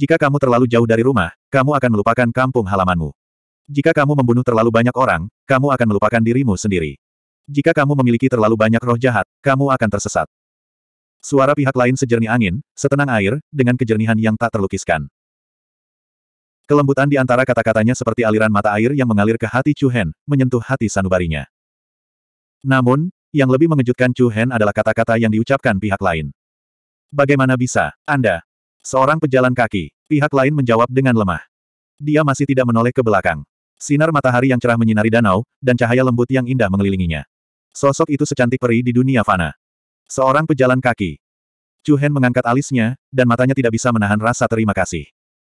Jika kamu terlalu jauh dari rumah, kamu akan melupakan kampung halamanmu. Jika kamu membunuh terlalu banyak orang, kamu akan melupakan dirimu sendiri. Jika kamu memiliki terlalu banyak roh jahat, kamu akan tersesat. Suara pihak lain sejernih angin, setenang air, dengan kejernihan yang tak terlukiskan. Kelembutan di antara kata-katanya seperti aliran mata air yang mengalir ke hati Chu Hen, menyentuh hati sanubarinya. Namun, yang lebih mengejutkan Chu Hen adalah kata-kata yang diucapkan pihak lain. Bagaimana bisa, Anda, Seorang pejalan kaki. Pihak lain menjawab dengan lemah. Dia masih tidak menoleh ke belakang. Sinar matahari yang cerah menyinari danau, dan cahaya lembut yang indah mengelilinginya. Sosok itu secantik peri di dunia fana. Seorang pejalan kaki. Chu Hen mengangkat alisnya, dan matanya tidak bisa menahan rasa terima kasih.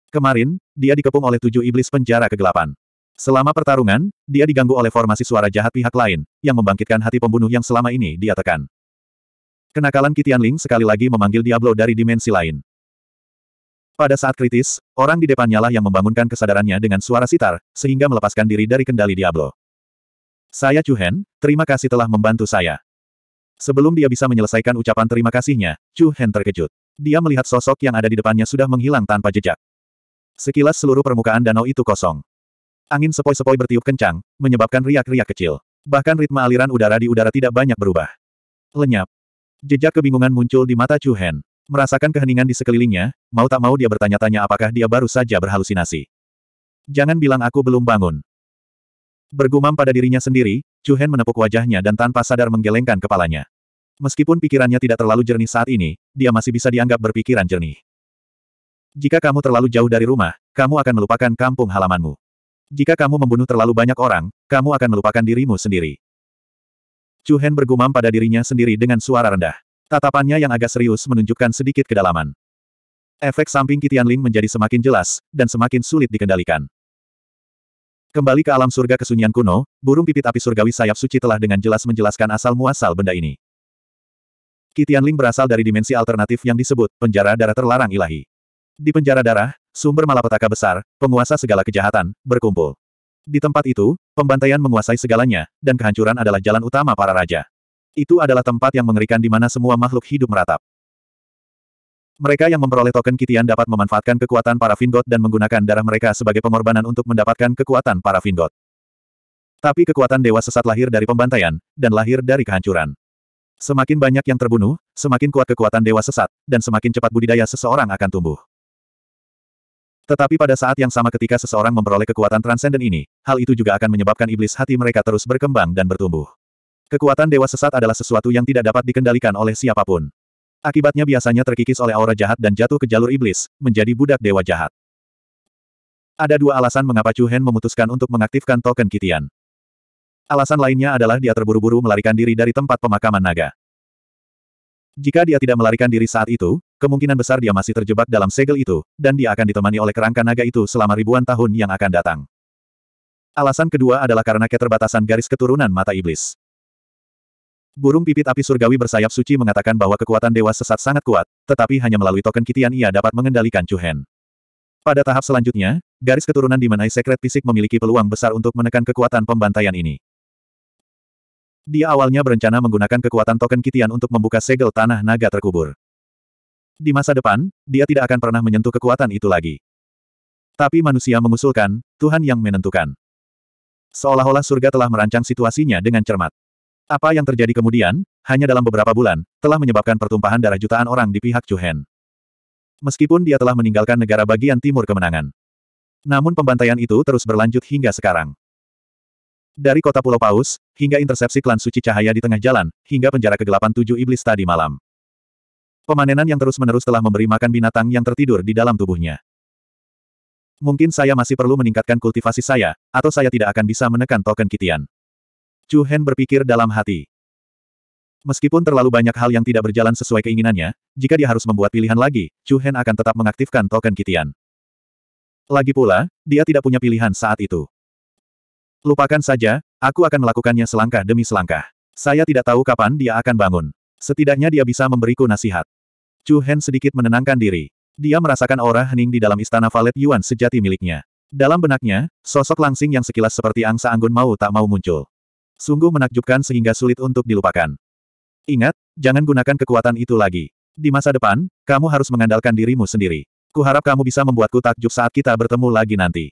Kemarin, dia dikepung oleh tujuh iblis penjara kegelapan. Selama pertarungan, dia diganggu oleh formasi suara jahat pihak lain, yang membangkitkan hati pembunuh yang selama ini dia tekan. Kenakalan Kitian Ling sekali lagi memanggil Diablo dari dimensi lain. Pada saat kritis, orang di depannya lah yang membangunkan kesadarannya dengan suara sitar, sehingga melepaskan diri dari kendali Diablo. Saya Chu Hen, terima kasih telah membantu saya. Sebelum dia bisa menyelesaikan ucapan terima kasihnya, Chu Hen terkejut. Dia melihat sosok yang ada di depannya sudah menghilang tanpa jejak. Sekilas seluruh permukaan danau itu kosong. Angin sepoi-sepoi bertiup kencang, menyebabkan riak-riak kecil. Bahkan ritme aliran udara di udara tidak banyak berubah. Lenyap. Jejak kebingungan muncul di mata Chu Hen. Merasakan keheningan di sekelilingnya, mau tak mau dia bertanya-tanya apakah dia baru saja berhalusinasi. Jangan bilang aku belum bangun. Bergumam pada dirinya sendiri, Chu Hen menepuk wajahnya dan tanpa sadar menggelengkan kepalanya. Meskipun pikirannya tidak terlalu jernih saat ini, dia masih bisa dianggap berpikiran jernih. Jika kamu terlalu jauh dari rumah, kamu akan melupakan kampung halamanmu. Jika kamu membunuh terlalu banyak orang, kamu akan melupakan dirimu sendiri. Chu Hen bergumam pada dirinya sendiri dengan suara rendah. Tatapannya yang agak serius menunjukkan sedikit kedalaman. Efek samping Kitian Ling menjadi semakin jelas, dan semakin sulit dikendalikan. Kembali ke alam surga kesunyian kuno, burung pipit api surgawi sayap suci telah dengan jelas menjelaskan asal-muasal benda ini. Kitian Ling berasal dari dimensi alternatif yang disebut penjara darah terlarang ilahi. Di penjara darah, sumber malapetaka besar, penguasa segala kejahatan, berkumpul. Di tempat itu, pembantaian menguasai segalanya, dan kehancuran adalah jalan utama para raja. Itu adalah tempat yang mengerikan di mana semua makhluk hidup meratap. Mereka yang memperoleh token Kitian dapat memanfaatkan kekuatan para Vingot dan menggunakan darah mereka sebagai pengorbanan untuk mendapatkan kekuatan para Vingot. Tapi kekuatan dewa sesat lahir dari pembantaian, dan lahir dari kehancuran. Semakin banyak yang terbunuh, semakin kuat kekuatan dewa sesat, dan semakin cepat budidaya seseorang akan tumbuh. Tetapi pada saat yang sama ketika seseorang memperoleh kekuatan transenden ini, hal itu juga akan menyebabkan iblis hati mereka terus berkembang dan bertumbuh. Kekuatan dewa sesat adalah sesuatu yang tidak dapat dikendalikan oleh siapapun. Akibatnya biasanya terkikis oleh aura jahat dan jatuh ke jalur iblis, menjadi budak dewa jahat. Ada dua alasan mengapa Chu Hen memutuskan untuk mengaktifkan token Kitian. Alasan lainnya adalah dia terburu-buru melarikan diri dari tempat pemakaman naga. Jika dia tidak melarikan diri saat itu, kemungkinan besar dia masih terjebak dalam segel itu, dan dia akan ditemani oleh kerangka naga itu selama ribuan tahun yang akan datang. Alasan kedua adalah karena keterbatasan garis keturunan mata iblis. Burung pipit api surgawi bersayap suci mengatakan bahwa kekuatan dewa sesat sangat kuat, tetapi hanya melalui token kitian ia dapat mengendalikan Cuhen. Pada tahap selanjutnya, garis keturunan di Menai Sekret Fisik memiliki peluang besar untuk menekan kekuatan pembantaian ini. Dia awalnya berencana menggunakan kekuatan token Kitian untuk membuka segel tanah naga terkubur. Di masa depan, dia tidak akan pernah menyentuh kekuatan itu lagi. Tapi manusia mengusulkan, Tuhan yang menentukan. Seolah-olah surga telah merancang situasinya dengan cermat. Apa yang terjadi kemudian, hanya dalam beberapa bulan, telah menyebabkan pertumpahan darah jutaan orang di pihak Chuhen. Meskipun dia telah meninggalkan negara bagian timur kemenangan. Namun pembantaian itu terus berlanjut hingga sekarang. Dari kota Pulau Paus, hingga intersepsi klan suci cahaya di tengah jalan, hingga penjara kegelapan tujuh iblis tadi malam. Pemanenan yang terus-menerus telah memberi makan binatang yang tertidur di dalam tubuhnya. Mungkin saya masih perlu meningkatkan kultivasi saya, atau saya tidak akan bisa menekan token kitian. Chu Hen berpikir dalam hati. Meskipun terlalu banyak hal yang tidak berjalan sesuai keinginannya, jika dia harus membuat pilihan lagi, Chu Hen akan tetap mengaktifkan token Kitian. Lagi pula, dia tidak punya pilihan saat itu. Lupakan saja, aku akan melakukannya selangkah demi selangkah. Saya tidak tahu kapan dia akan bangun. Setidaknya dia bisa memberiku nasihat. Chu Hen sedikit menenangkan diri. Dia merasakan aura hening di dalam istana Valet Yuan sejati miliknya. Dalam benaknya, sosok langsing yang sekilas seperti angsa anggun mau tak mau muncul. Sungguh menakjubkan sehingga sulit untuk dilupakan. Ingat, jangan gunakan kekuatan itu lagi. Di masa depan, kamu harus mengandalkan dirimu sendiri. Kuharap kamu bisa membuatku takjub saat kita bertemu lagi nanti.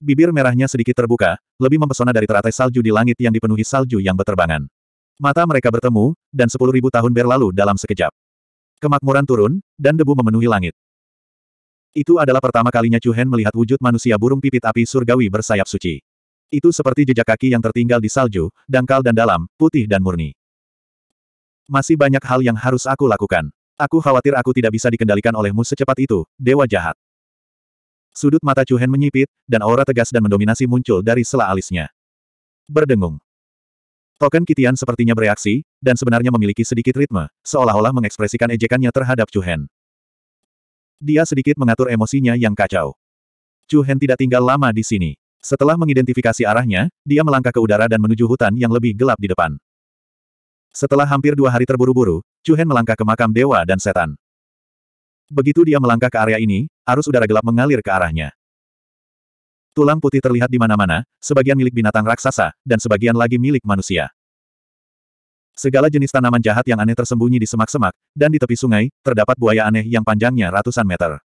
Bibir merahnya sedikit terbuka, lebih mempesona dari teratai salju di langit yang dipenuhi salju yang berterbangan. Mata mereka bertemu, dan sepuluh ribu tahun berlalu dalam sekejap. Kemakmuran turun, dan debu memenuhi langit. Itu adalah pertama kalinya Chu Hen melihat wujud manusia burung pipit api surgawi bersayap suci. Itu seperti jejak kaki yang tertinggal di salju, dangkal dan dalam, putih dan murni. Masih banyak hal yang harus aku lakukan. Aku khawatir aku tidak bisa dikendalikan olehmu secepat itu, dewa jahat. Sudut mata Chuhen menyipit, dan aura tegas dan mendominasi muncul dari sela alisnya. Berdengung. Token Kitian sepertinya bereaksi, dan sebenarnya memiliki sedikit ritme, seolah-olah mengekspresikan ejekannya terhadap Chuhen. Dia sedikit mengatur emosinya yang kacau. Chuhen tidak tinggal lama di sini. Setelah mengidentifikasi arahnya, dia melangkah ke udara dan menuju hutan yang lebih gelap di depan. Setelah hampir dua hari terburu-buru, Cuhen melangkah ke makam dewa dan setan. Begitu dia melangkah ke area ini, arus udara gelap mengalir ke arahnya. Tulang putih terlihat di mana-mana, sebagian milik binatang raksasa, dan sebagian lagi milik manusia. Segala jenis tanaman jahat yang aneh tersembunyi di semak-semak, dan di tepi sungai, terdapat buaya aneh yang panjangnya ratusan meter.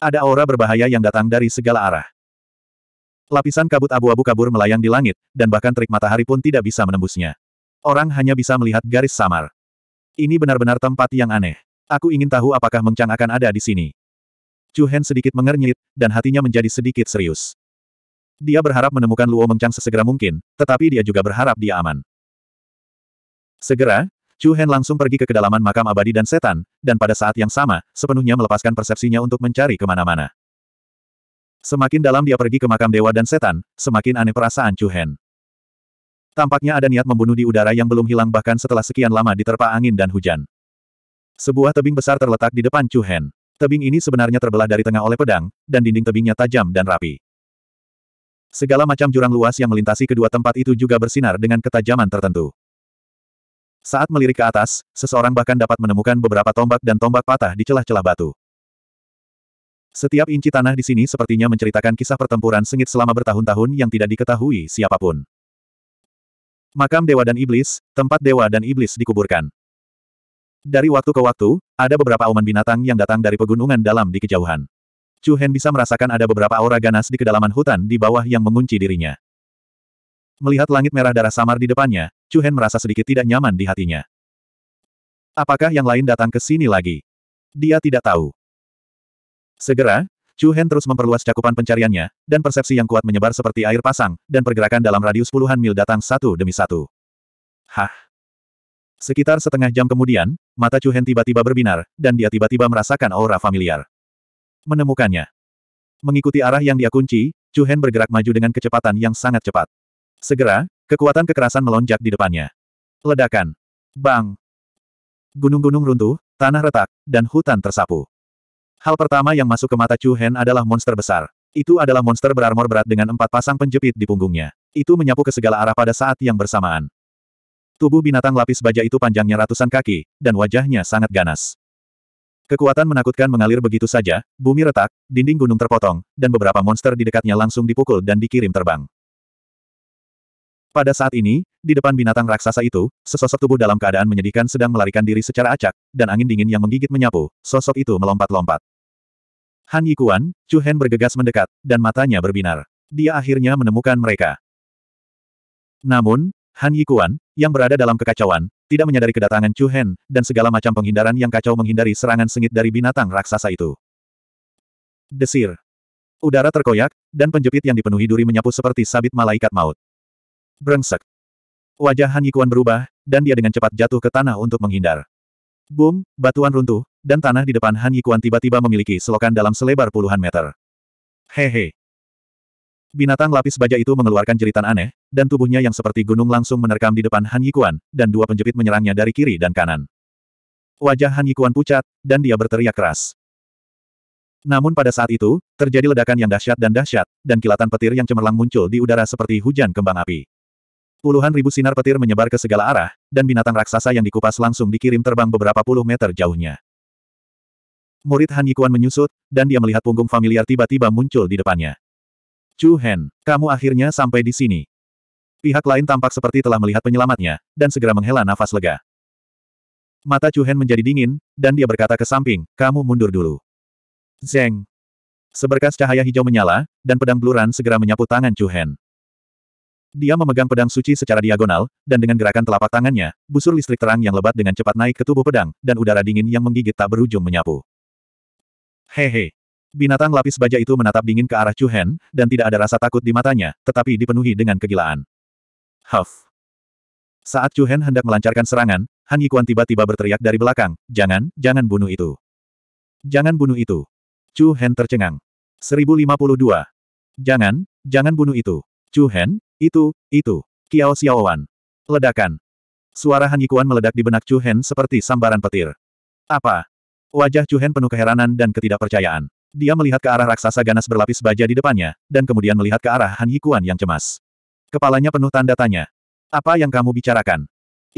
Ada aura berbahaya yang datang dari segala arah. Lapisan kabut abu-abu kabur melayang di langit, dan bahkan terik matahari pun tidak bisa menembusnya. Orang hanya bisa melihat garis samar. Ini benar-benar tempat yang aneh. Aku ingin tahu apakah Mengchang akan ada di sini. Chu Hen sedikit mengernyit, dan hatinya menjadi sedikit serius. Dia berharap menemukan Luo Mengchang sesegera mungkin, tetapi dia juga berharap dia aman. Segera, Chu Hen langsung pergi ke kedalaman makam abadi dan setan, dan pada saat yang sama, sepenuhnya melepaskan persepsinya untuk mencari kemana-mana. Semakin dalam dia pergi ke makam dewa dan setan, semakin aneh perasaan Chu Hen. Tampaknya ada niat membunuh di udara yang belum hilang bahkan setelah sekian lama diterpa angin dan hujan. Sebuah tebing besar terletak di depan Chu Hen. Tebing ini sebenarnya terbelah dari tengah oleh pedang, dan dinding tebingnya tajam dan rapi. Segala macam jurang luas yang melintasi kedua tempat itu juga bersinar dengan ketajaman tertentu. Saat melirik ke atas, seseorang bahkan dapat menemukan beberapa tombak dan tombak patah di celah-celah batu. Setiap inci tanah di sini sepertinya menceritakan kisah pertempuran sengit selama bertahun-tahun yang tidak diketahui siapapun. Makam Dewa dan Iblis, tempat Dewa dan Iblis dikuburkan. Dari waktu ke waktu, ada beberapa auman binatang yang datang dari pegunungan dalam di kejauhan. Chu Hen bisa merasakan ada beberapa aura ganas di kedalaman hutan di bawah yang mengunci dirinya. Melihat langit merah darah samar di depannya, Chu Hen merasa sedikit tidak nyaman di hatinya. Apakah yang lain datang ke sini lagi? Dia tidak tahu. Segera, Chu Hen terus memperluas cakupan pencariannya, dan persepsi yang kuat menyebar seperti air pasang, dan pergerakan dalam radius puluhan mil datang satu demi satu. Hah? Sekitar setengah jam kemudian, mata Chu Hen tiba-tiba berbinar, dan dia tiba-tiba merasakan aura familiar. Menemukannya. Mengikuti arah yang dia kunci, Chu Hen bergerak maju dengan kecepatan yang sangat cepat. Segera, kekuatan kekerasan melonjak di depannya. Ledakan. Bang. Gunung-gunung runtuh, tanah retak, dan hutan tersapu. Hal pertama yang masuk ke mata Chu Hen adalah monster besar. Itu adalah monster berarmor berat dengan empat pasang penjepit di punggungnya. Itu menyapu ke segala arah pada saat yang bersamaan. Tubuh binatang lapis baja itu panjangnya ratusan kaki, dan wajahnya sangat ganas. Kekuatan menakutkan mengalir begitu saja, bumi retak, dinding gunung terpotong, dan beberapa monster di dekatnya langsung dipukul dan dikirim terbang. Pada saat ini, di depan binatang raksasa itu, sesosok tubuh dalam keadaan menyedihkan sedang melarikan diri secara acak, dan angin dingin yang menggigit menyapu, sosok itu melompat-lompat. Han Yikuan, Chu Hen bergegas mendekat, dan matanya berbinar. Dia akhirnya menemukan mereka. Namun, Han Yikuan, yang berada dalam kekacauan, tidak menyadari kedatangan Chu Hen, dan segala macam penghindaran yang kacau menghindari serangan sengit dari binatang raksasa itu. Desir. Udara terkoyak, dan penjepit yang dipenuhi duri menyapu seperti sabit malaikat maut. Brengsek. Wajah Han Yikuan berubah, dan dia dengan cepat jatuh ke tanah untuk menghindar. Boom, batuan runtuh, dan tanah di depan Han Yikuan tiba-tiba memiliki selokan dalam selebar puluhan meter. Hehe. Binatang lapis baja itu mengeluarkan jeritan aneh, dan tubuhnya yang seperti gunung langsung menerkam di depan Han Yikuan, dan dua penjepit menyerangnya dari kiri dan kanan. Wajah Han Yikuan pucat, dan dia berteriak keras. Namun pada saat itu, terjadi ledakan yang dahsyat dan dahsyat, dan kilatan petir yang cemerlang muncul di udara seperti hujan kembang api. Puluhan ribu sinar petir menyebar ke segala arah, dan binatang raksasa yang dikupas langsung dikirim terbang beberapa puluh meter jauhnya. Murid Han Yikuan menyusut, dan dia melihat punggung familiar tiba-tiba muncul di depannya. Chu Hen, kamu akhirnya sampai di sini. Pihak lain tampak seperti telah melihat penyelamatnya, dan segera menghela nafas lega. Mata Chu Hen menjadi dingin, dan dia berkata ke samping, kamu mundur dulu. Zeng. Seberkas cahaya hijau menyala, dan pedang bluran segera menyapu tangan Chu Hen. Dia memegang pedang suci secara diagonal, dan dengan gerakan telapak tangannya, busur listrik terang yang lebat dengan cepat naik ke tubuh pedang, dan udara dingin yang menggigit tak berujung menyapu. Hehe. Binatang lapis baja itu menatap dingin ke arah Chu Hen dan tidak ada rasa takut di matanya, tetapi dipenuhi dengan kegilaan. Huff. Saat Chu Hen hendak melancarkan serangan, Han Yikuan tiba-tiba berteriak dari belakang, jangan, jangan bunuh itu. Jangan bunuh itu. Chu Hen tercengang. 1052. Jangan, jangan bunuh itu. Chu Hen, itu, itu. Kiao Xiaowan. Ledakan. Suara Han Yikuan meledak di benak Chu Hen seperti sambaran petir. Apa? Wajah Chu Hen penuh keheranan dan ketidakpercayaan. Dia melihat ke arah raksasa ganas berlapis baja di depannya, dan kemudian melihat ke arah Han Yikuan yang cemas. Kepalanya penuh tanda tanya. Apa yang kamu bicarakan?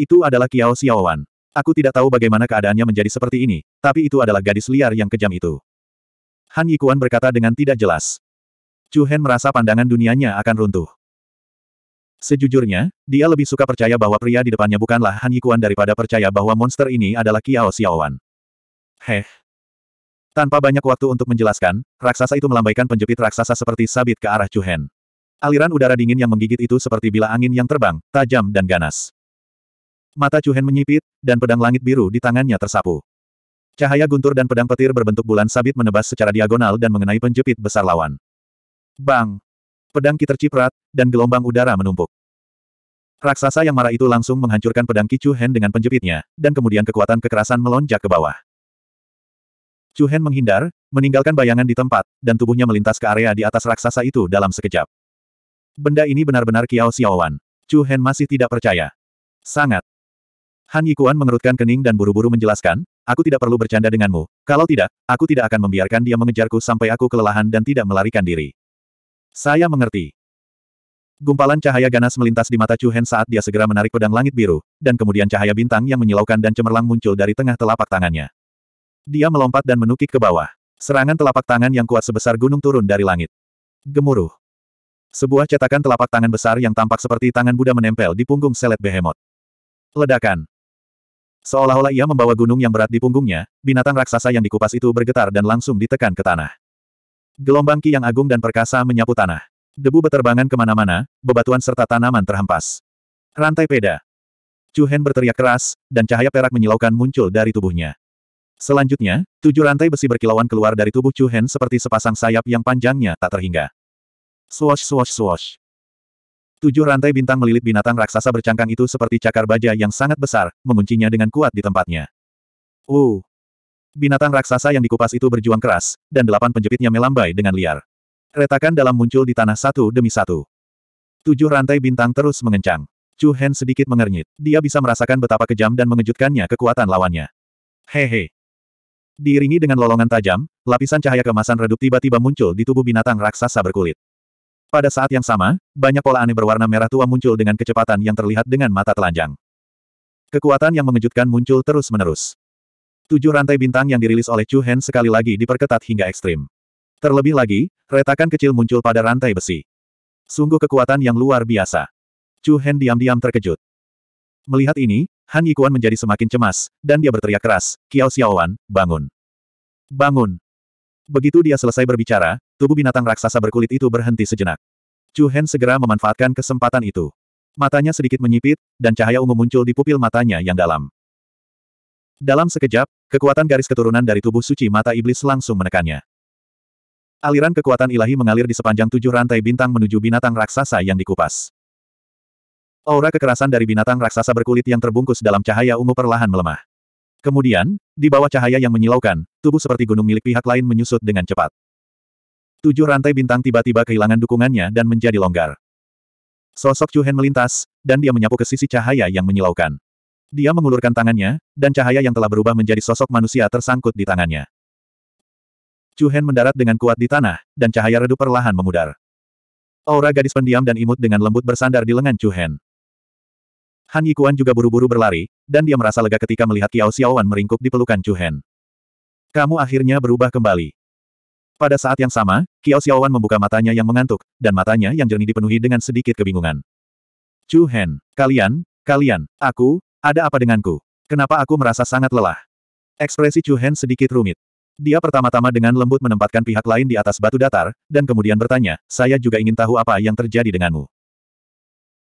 Itu adalah Kiao Xiaowan. Aku tidak tahu bagaimana keadaannya menjadi seperti ini, tapi itu adalah gadis liar yang kejam itu. Han Yikuan berkata dengan tidak jelas. Chu Hen merasa pandangan dunianya akan runtuh. Sejujurnya, dia lebih suka percaya bahwa pria di depannya bukanlah Han Yikuan daripada percaya bahwa monster ini adalah Kiao Xiaowan. Heh. Tanpa banyak waktu untuk menjelaskan, raksasa itu melambaikan penjepit raksasa seperti sabit ke arah Chuhen. Aliran udara dingin yang menggigit itu seperti bila angin yang terbang, tajam dan ganas. Mata Chuhen menyipit, dan pedang langit biru di tangannya tersapu. Cahaya guntur dan pedang petir berbentuk bulan sabit menebas secara diagonal dan mengenai penjepit besar lawan. Bang! Pedang Ki terciprat, dan gelombang udara menumpuk. Raksasa yang marah itu langsung menghancurkan pedang Ki Chu Hen dengan penjepitnya, dan kemudian kekuatan kekerasan melonjak ke bawah. Chu Hen menghindar, meninggalkan bayangan di tempat, dan tubuhnya melintas ke area di atas raksasa itu dalam sekejap. Benda ini benar-benar Kiao Xiaowan. Chu Hen masih tidak percaya. Sangat. Han Yikuan mengerutkan kening dan buru-buru menjelaskan, aku tidak perlu bercanda denganmu, kalau tidak, aku tidak akan membiarkan dia mengejarku sampai aku kelelahan dan tidak melarikan diri. Saya mengerti. Gumpalan cahaya ganas melintas di mata Chuhen saat dia segera menarik pedang langit biru, dan kemudian cahaya bintang yang menyilaukan dan cemerlang muncul dari tengah telapak tangannya. Dia melompat dan menukik ke bawah. Serangan telapak tangan yang kuat sebesar gunung turun dari langit. Gemuruh. Sebuah cetakan telapak tangan besar yang tampak seperti tangan Buddha menempel di punggung selet behemoth. Ledakan. Seolah-olah ia membawa gunung yang berat di punggungnya, binatang raksasa yang dikupas itu bergetar dan langsung ditekan ke tanah. Gelombang ki yang agung dan perkasa menyapu tanah. Debu beterbangan kemana-mana, bebatuan serta tanaman terhempas. Rantai peda. Chu Hen berteriak keras, dan cahaya perak menyilaukan muncul dari tubuhnya. Selanjutnya, tujuh rantai besi berkilauan keluar dari tubuh Chu Hen seperti sepasang sayap yang panjangnya tak terhingga. Swash swash swash. Tujuh rantai bintang melilit binatang raksasa bercangkang itu seperti cakar baja yang sangat besar, menguncinya dengan kuat di tempatnya. Uh, Binatang raksasa yang dikupas itu berjuang keras, dan delapan penjepitnya melambai dengan liar. Retakan dalam muncul di tanah satu demi satu. Tujuh rantai bintang terus mengencang. Chu Hen sedikit mengernyit. Dia bisa merasakan betapa kejam dan mengejutkannya kekuatan lawannya. Hehe. Diiringi dengan lolongan tajam, lapisan cahaya kemasan redup tiba-tiba muncul di tubuh binatang raksasa berkulit. Pada saat yang sama, banyak pola aneh berwarna merah tua muncul dengan kecepatan yang terlihat dengan mata telanjang. Kekuatan yang mengejutkan muncul terus-menerus. Tujuh rantai bintang yang dirilis oleh Chu Hen sekali lagi diperketat hingga ekstrim. Terlebih lagi, retakan kecil muncul pada rantai besi. Sungguh kekuatan yang luar biasa. Chu Hen diam-diam terkejut. Melihat ini, Han Yikuan menjadi semakin cemas, dan dia berteriak keras, Kiao Xiaowan, bangun. Bangun. Begitu dia selesai berbicara, tubuh binatang raksasa berkulit itu berhenti sejenak. Chu Hen segera memanfaatkan kesempatan itu. Matanya sedikit menyipit, dan cahaya ungu muncul di pupil matanya yang dalam. Dalam sekejap, Kekuatan garis keturunan dari tubuh suci mata iblis langsung menekannya. Aliran kekuatan ilahi mengalir di sepanjang tujuh rantai bintang menuju binatang raksasa yang dikupas. Aura kekerasan dari binatang raksasa berkulit yang terbungkus dalam cahaya ungu perlahan melemah. Kemudian, di bawah cahaya yang menyilaukan, tubuh seperti gunung milik pihak lain menyusut dengan cepat. Tujuh rantai bintang tiba-tiba kehilangan dukungannya dan menjadi longgar. Sosok Hen melintas, dan dia menyapu ke sisi cahaya yang menyilaukan. Dia mengulurkan tangannya, dan cahaya yang telah berubah menjadi sosok manusia tersangkut di tangannya. Chu Hen mendarat dengan kuat di tanah, dan cahaya redup perlahan memudar. Aura gadis pendiam dan imut dengan lembut bersandar di lengan Chu Hen. Han Yikuan juga buru-buru berlari, dan dia merasa lega ketika melihat Kiao Xiaowan meringkuk di pelukan Chu Hen. Kamu akhirnya berubah kembali. Pada saat yang sama, Kiao Xiaowan membuka matanya yang mengantuk, dan matanya yang jernih dipenuhi dengan sedikit kebingungan. Chu Hen, kalian, kalian, aku, ada apa denganku? Kenapa aku merasa sangat lelah? Ekspresi Chu Hen sedikit rumit. Dia pertama-tama dengan lembut menempatkan pihak lain di atas batu datar, dan kemudian bertanya, saya juga ingin tahu apa yang terjadi denganmu.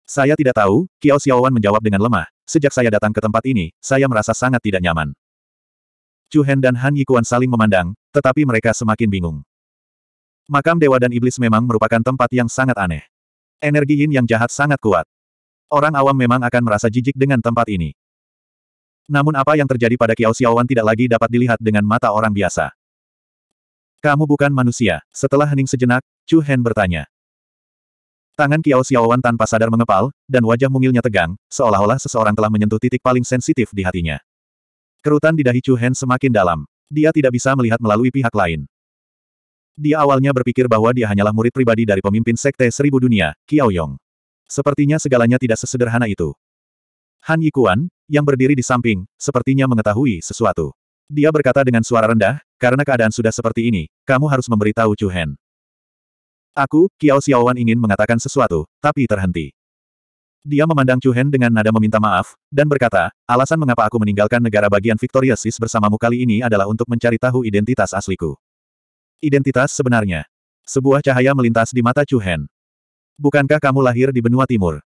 Saya tidak tahu, Kiao Xiaowan menjawab dengan lemah, sejak saya datang ke tempat ini, saya merasa sangat tidak nyaman. Chu Hen dan Han Yikuan saling memandang, tetapi mereka semakin bingung. Makam Dewa dan Iblis memang merupakan tempat yang sangat aneh. Energi yin yang jahat sangat kuat. Orang awam memang akan merasa jijik dengan tempat ini. Namun apa yang terjadi pada Kiao Xiaowan tidak lagi dapat dilihat dengan mata orang biasa. Kamu bukan manusia. Setelah hening sejenak, Chu Hen bertanya. Tangan Kiao Xiaowan tanpa sadar mengepal, dan wajah mungilnya tegang, seolah-olah seseorang telah menyentuh titik paling sensitif di hatinya. Kerutan di dahi Chu Hen semakin dalam. Dia tidak bisa melihat melalui pihak lain. Dia awalnya berpikir bahwa dia hanyalah murid pribadi dari pemimpin Sekte Seribu Dunia, Kiao Yong. Sepertinya segalanya tidak sesederhana itu. Han Yikuan, yang berdiri di samping, sepertinya mengetahui sesuatu. Dia berkata dengan suara rendah, karena keadaan sudah seperti ini, kamu harus memberitahu Chu Hen. Aku, Kiao Xiaowan ingin mengatakan sesuatu, tapi terhenti. Dia memandang Chu Hen dengan nada meminta maaf, dan berkata, alasan mengapa aku meninggalkan negara bagian Victoriasis bersamamu kali ini adalah untuk mencari tahu identitas asliku. Identitas sebenarnya. Sebuah cahaya melintas di mata Chu Hen. Bukankah kamu lahir di benua timur?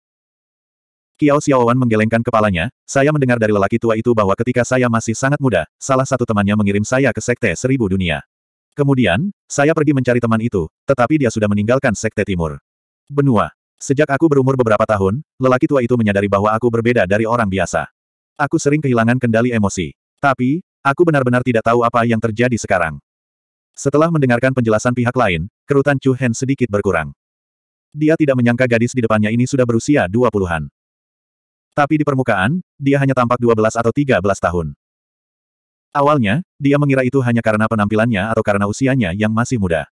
Kiao Xiaowan menggelengkan kepalanya, saya mendengar dari lelaki tua itu bahwa ketika saya masih sangat muda, salah satu temannya mengirim saya ke Sekte Seribu Dunia. Kemudian, saya pergi mencari teman itu, tetapi dia sudah meninggalkan Sekte Timur. Benua. Sejak aku berumur beberapa tahun, lelaki tua itu menyadari bahwa aku berbeda dari orang biasa. Aku sering kehilangan kendali emosi. Tapi, aku benar-benar tidak tahu apa yang terjadi sekarang. Setelah mendengarkan penjelasan pihak lain, kerutan Chu Hen sedikit berkurang. Dia tidak menyangka gadis di depannya ini sudah berusia dua puluhan. Tapi di permukaan, dia hanya tampak 12 atau 13 tahun. Awalnya, dia mengira itu hanya karena penampilannya atau karena usianya yang masih muda.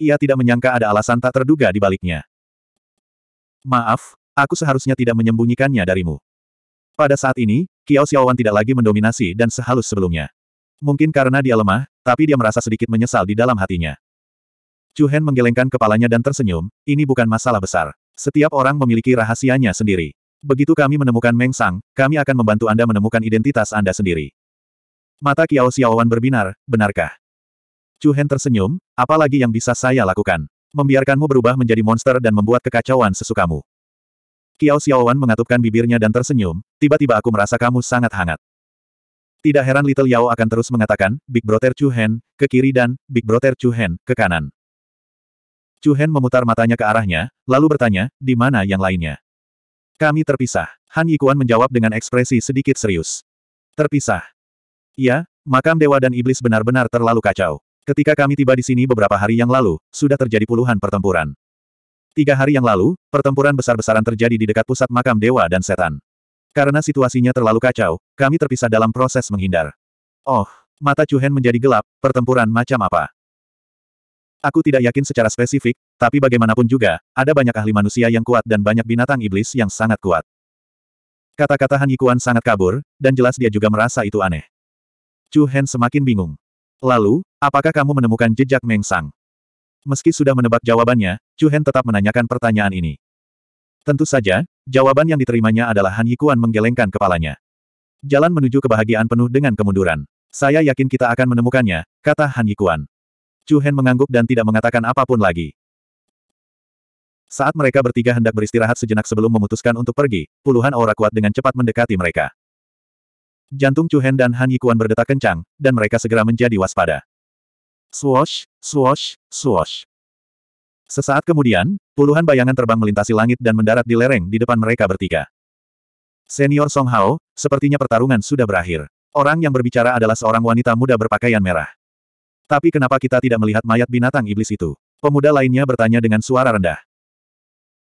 Ia tidak menyangka ada alasan tak terduga di baliknya. Maaf, aku seharusnya tidak menyembunyikannya darimu. Pada saat ini, Kiao Xiaowan tidak lagi mendominasi dan sehalus sebelumnya. Mungkin karena dia lemah, tapi dia merasa sedikit menyesal di dalam hatinya. Chu Hen menggelengkan kepalanya dan tersenyum, ini bukan masalah besar. Setiap orang memiliki rahasianya sendiri. Begitu kami menemukan Meng Sang, kami akan membantu Anda menemukan identitas Anda sendiri. Mata Kiao Xiaowan berbinar, benarkah? Chu Hen tersenyum, apalagi yang bisa saya lakukan? Membiarkanmu berubah menjadi monster dan membuat kekacauan sesukamu. Kiao Xiaowan mengatupkan bibirnya dan tersenyum, tiba-tiba aku merasa kamu sangat hangat. Tidak heran Little Yao akan terus mengatakan, Big Brother Chu Hen, ke kiri dan, Big Brother Chu Hen, ke kanan. Chu Hen memutar matanya ke arahnya, lalu bertanya, di mana yang lainnya? Kami terpisah. Han Yikuan menjawab dengan ekspresi sedikit serius. Terpisah. Ya, makam dewa dan iblis benar-benar terlalu kacau. Ketika kami tiba di sini beberapa hari yang lalu, sudah terjadi puluhan pertempuran. Tiga hari yang lalu, pertempuran besar-besaran terjadi di dekat pusat makam dewa dan setan. Karena situasinya terlalu kacau, kami terpisah dalam proses menghindar. Oh, mata Chu Hen menjadi gelap, pertempuran macam apa? Aku tidak yakin secara spesifik, tapi bagaimanapun juga, ada banyak ahli manusia yang kuat dan banyak binatang iblis yang sangat kuat. Kata-kata Han Yikuan sangat kabur, dan jelas dia juga merasa itu aneh. Chu Hen semakin bingung. Lalu, apakah kamu menemukan jejak Meng Sang? Meski sudah menebak jawabannya, Chu Hen tetap menanyakan pertanyaan ini. Tentu saja, jawaban yang diterimanya adalah Han Yikuan menggelengkan kepalanya. Jalan menuju kebahagiaan penuh dengan kemunduran. Saya yakin kita akan menemukannya, kata Han Yikuan. Chu Hen mengangguk dan tidak mengatakan apapun lagi. Saat mereka bertiga hendak beristirahat sejenak sebelum memutuskan untuk pergi, puluhan aura kuat dengan cepat mendekati mereka. Jantung Chu Hen dan Han Yikuan berdetak kencang, dan mereka segera menjadi waspada. Swoosh, swoosh, swoosh. Sesaat kemudian, puluhan bayangan terbang melintasi langit dan mendarat di lereng di depan mereka bertiga. Senior Song Hao, sepertinya pertarungan sudah berakhir. Orang yang berbicara adalah seorang wanita muda berpakaian merah. Tapi kenapa kita tidak melihat mayat binatang iblis itu? Pemuda lainnya bertanya dengan suara rendah.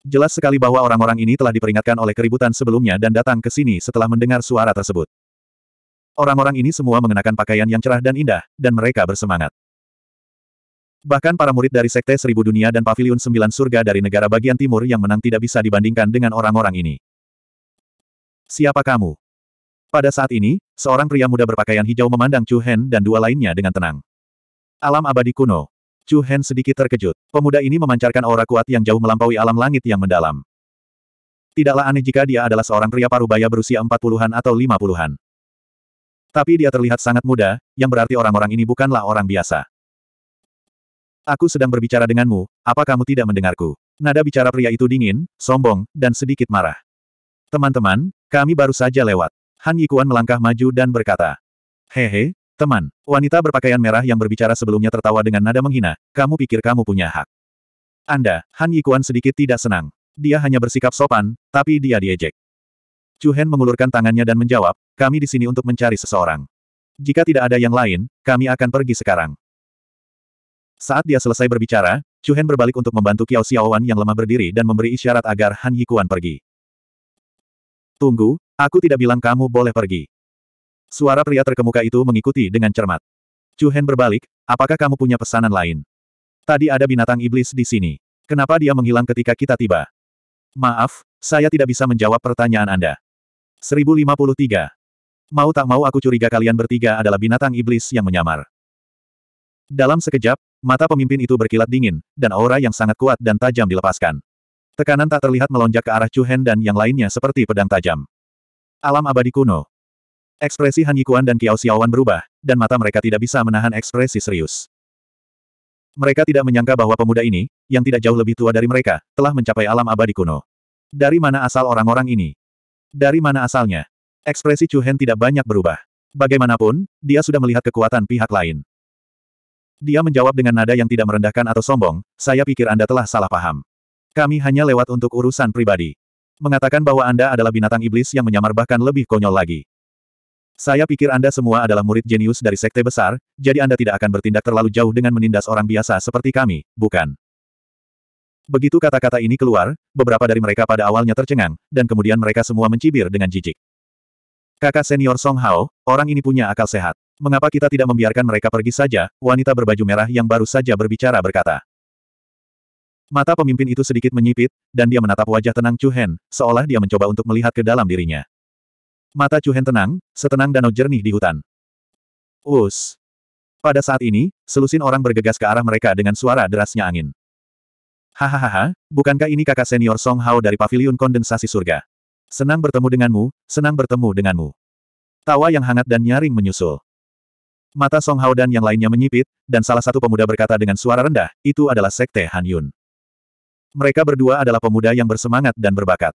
Jelas sekali bahwa orang-orang ini telah diperingatkan oleh keributan sebelumnya dan datang ke sini setelah mendengar suara tersebut. Orang-orang ini semua mengenakan pakaian yang cerah dan indah, dan mereka bersemangat. Bahkan para murid dari Sekte Seribu Dunia dan Paviliun Sembilan Surga dari negara bagian timur yang menang tidak bisa dibandingkan dengan orang-orang ini. Siapa kamu? Pada saat ini, seorang pria muda berpakaian hijau memandang Chu Hen dan dua lainnya dengan tenang. Alam abadi kuno. Chu Hen sedikit terkejut. Pemuda ini memancarkan aura kuat yang jauh melampaui alam langit yang mendalam. Tidaklah aneh jika dia adalah seorang pria parubaya berusia empat puluhan atau lima puluhan. Tapi dia terlihat sangat muda, yang berarti orang-orang ini bukanlah orang biasa. Aku sedang berbicara denganmu, apa kamu tidak mendengarku? Nada bicara pria itu dingin, sombong, dan sedikit marah. Teman-teman, kami baru saja lewat. Han Yikuan melangkah maju dan berkata, Hehe, Teman, wanita berpakaian merah yang berbicara sebelumnya tertawa dengan nada menghina, kamu pikir kamu punya hak. Anda, Han Yikuan sedikit tidak senang. Dia hanya bersikap sopan, tapi dia diejek. Chu Hen mengulurkan tangannya dan menjawab, kami di sini untuk mencari seseorang. Jika tidak ada yang lain, kami akan pergi sekarang. Saat dia selesai berbicara, Chu Hen berbalik untuk membantu Qiao Xiaowan yang lemah berdiri dan memberi isyarat agar Han Yikuan pergi. Tunggu, aku tidak bilang kamu boleh pergi. Suara pria terkemuka itu mengikuti dengan cermat. Chu Hen berbalik, apakah kamu punya pesanan lain? Tadi ada binatang iblis di sini. Kenapa dia menghilang ketika kita tiba? Maaf, saya tidak bisa menjawab pertanyaan Anda. 1053. Mau tak mau aku curiga kalian bertiga adalah binatang iblis yang menyamar. Dalam sekejap, mata pemimpin itu berkilat dingin, dan aura yang sangat kuat dan tajam dilepaskan. Tekanan tak terlihat melonjak ke arah Chu Hen dan yang lainnya seperti pedang tajam. Alam abadi kuno. Ekspresi Han Yikuan dan Kiao Xiaowan berubah, dan mata mereka tidak bisa menahan ekspresi serius. Mereka tidak menyangka bahwa pemuda ini, yang tidak jauh lebih tua dari mereka, telah mencapai alam abadi kuno. Dari mana asal orang-orang ini? Dari mana asalnya? Ekspresi Chu Hen tidak banyak berubah. Bagaimanapun, dia sudah melihat kekuatan pihak lain. Dia menjawab dengan nada yang tidak merendahkan atau sombong, saya pikir Anda telah salah paham. Kami hanya lewat untuk urusan pribadi. Mengatakan bahwa Anda adalah binatang iblis yang menyamar bahkan lebih konyol lagi. Saya pikir Anda semua adalah murid jenius dari sekte besar, jadi Anda tidak akan bertindak terlalu jauh dengan menindas orang biasa seperti kami, bukan? Begitu kata-kata ini keluar, beberapa dari mereka pada awalnya tercengang, dan kemudian mereka semua mencibir dengan jijik. Kakak senior Song Hao, orang ini punya akal sehat. Mengapa kita tidak membiarkan mereka pergi saja, wanita berbaju merah yang baru saja berbicara berkata. Mata pemimpin itu sedikit menyipit, dan dia menatap wajah tenang Chu Hen, seolah dia mencoba untuk melihat ke dalam dirinya. Mata Chuhen tenang, setenang danau jernih di hutan. Us. Pada saat ini, selusin orang bergegas ke arah mereka dengan suara derasnya angin. Hahaha, bukankah ini kakak senior Song Hao dari Paviliun kondensasi surga? Senang bertemu denganmu, senang bertemu denganmu. Tawa yang hangat dan nyaring menyusul. Mata Song Hao dan yang lainnya menyipit, dan salah satu pemuda berkata dengan suara rendah, itu adalah Sekte Han Yun. Mereka berdua adalah pemuda yang bersemangat dan berbakat.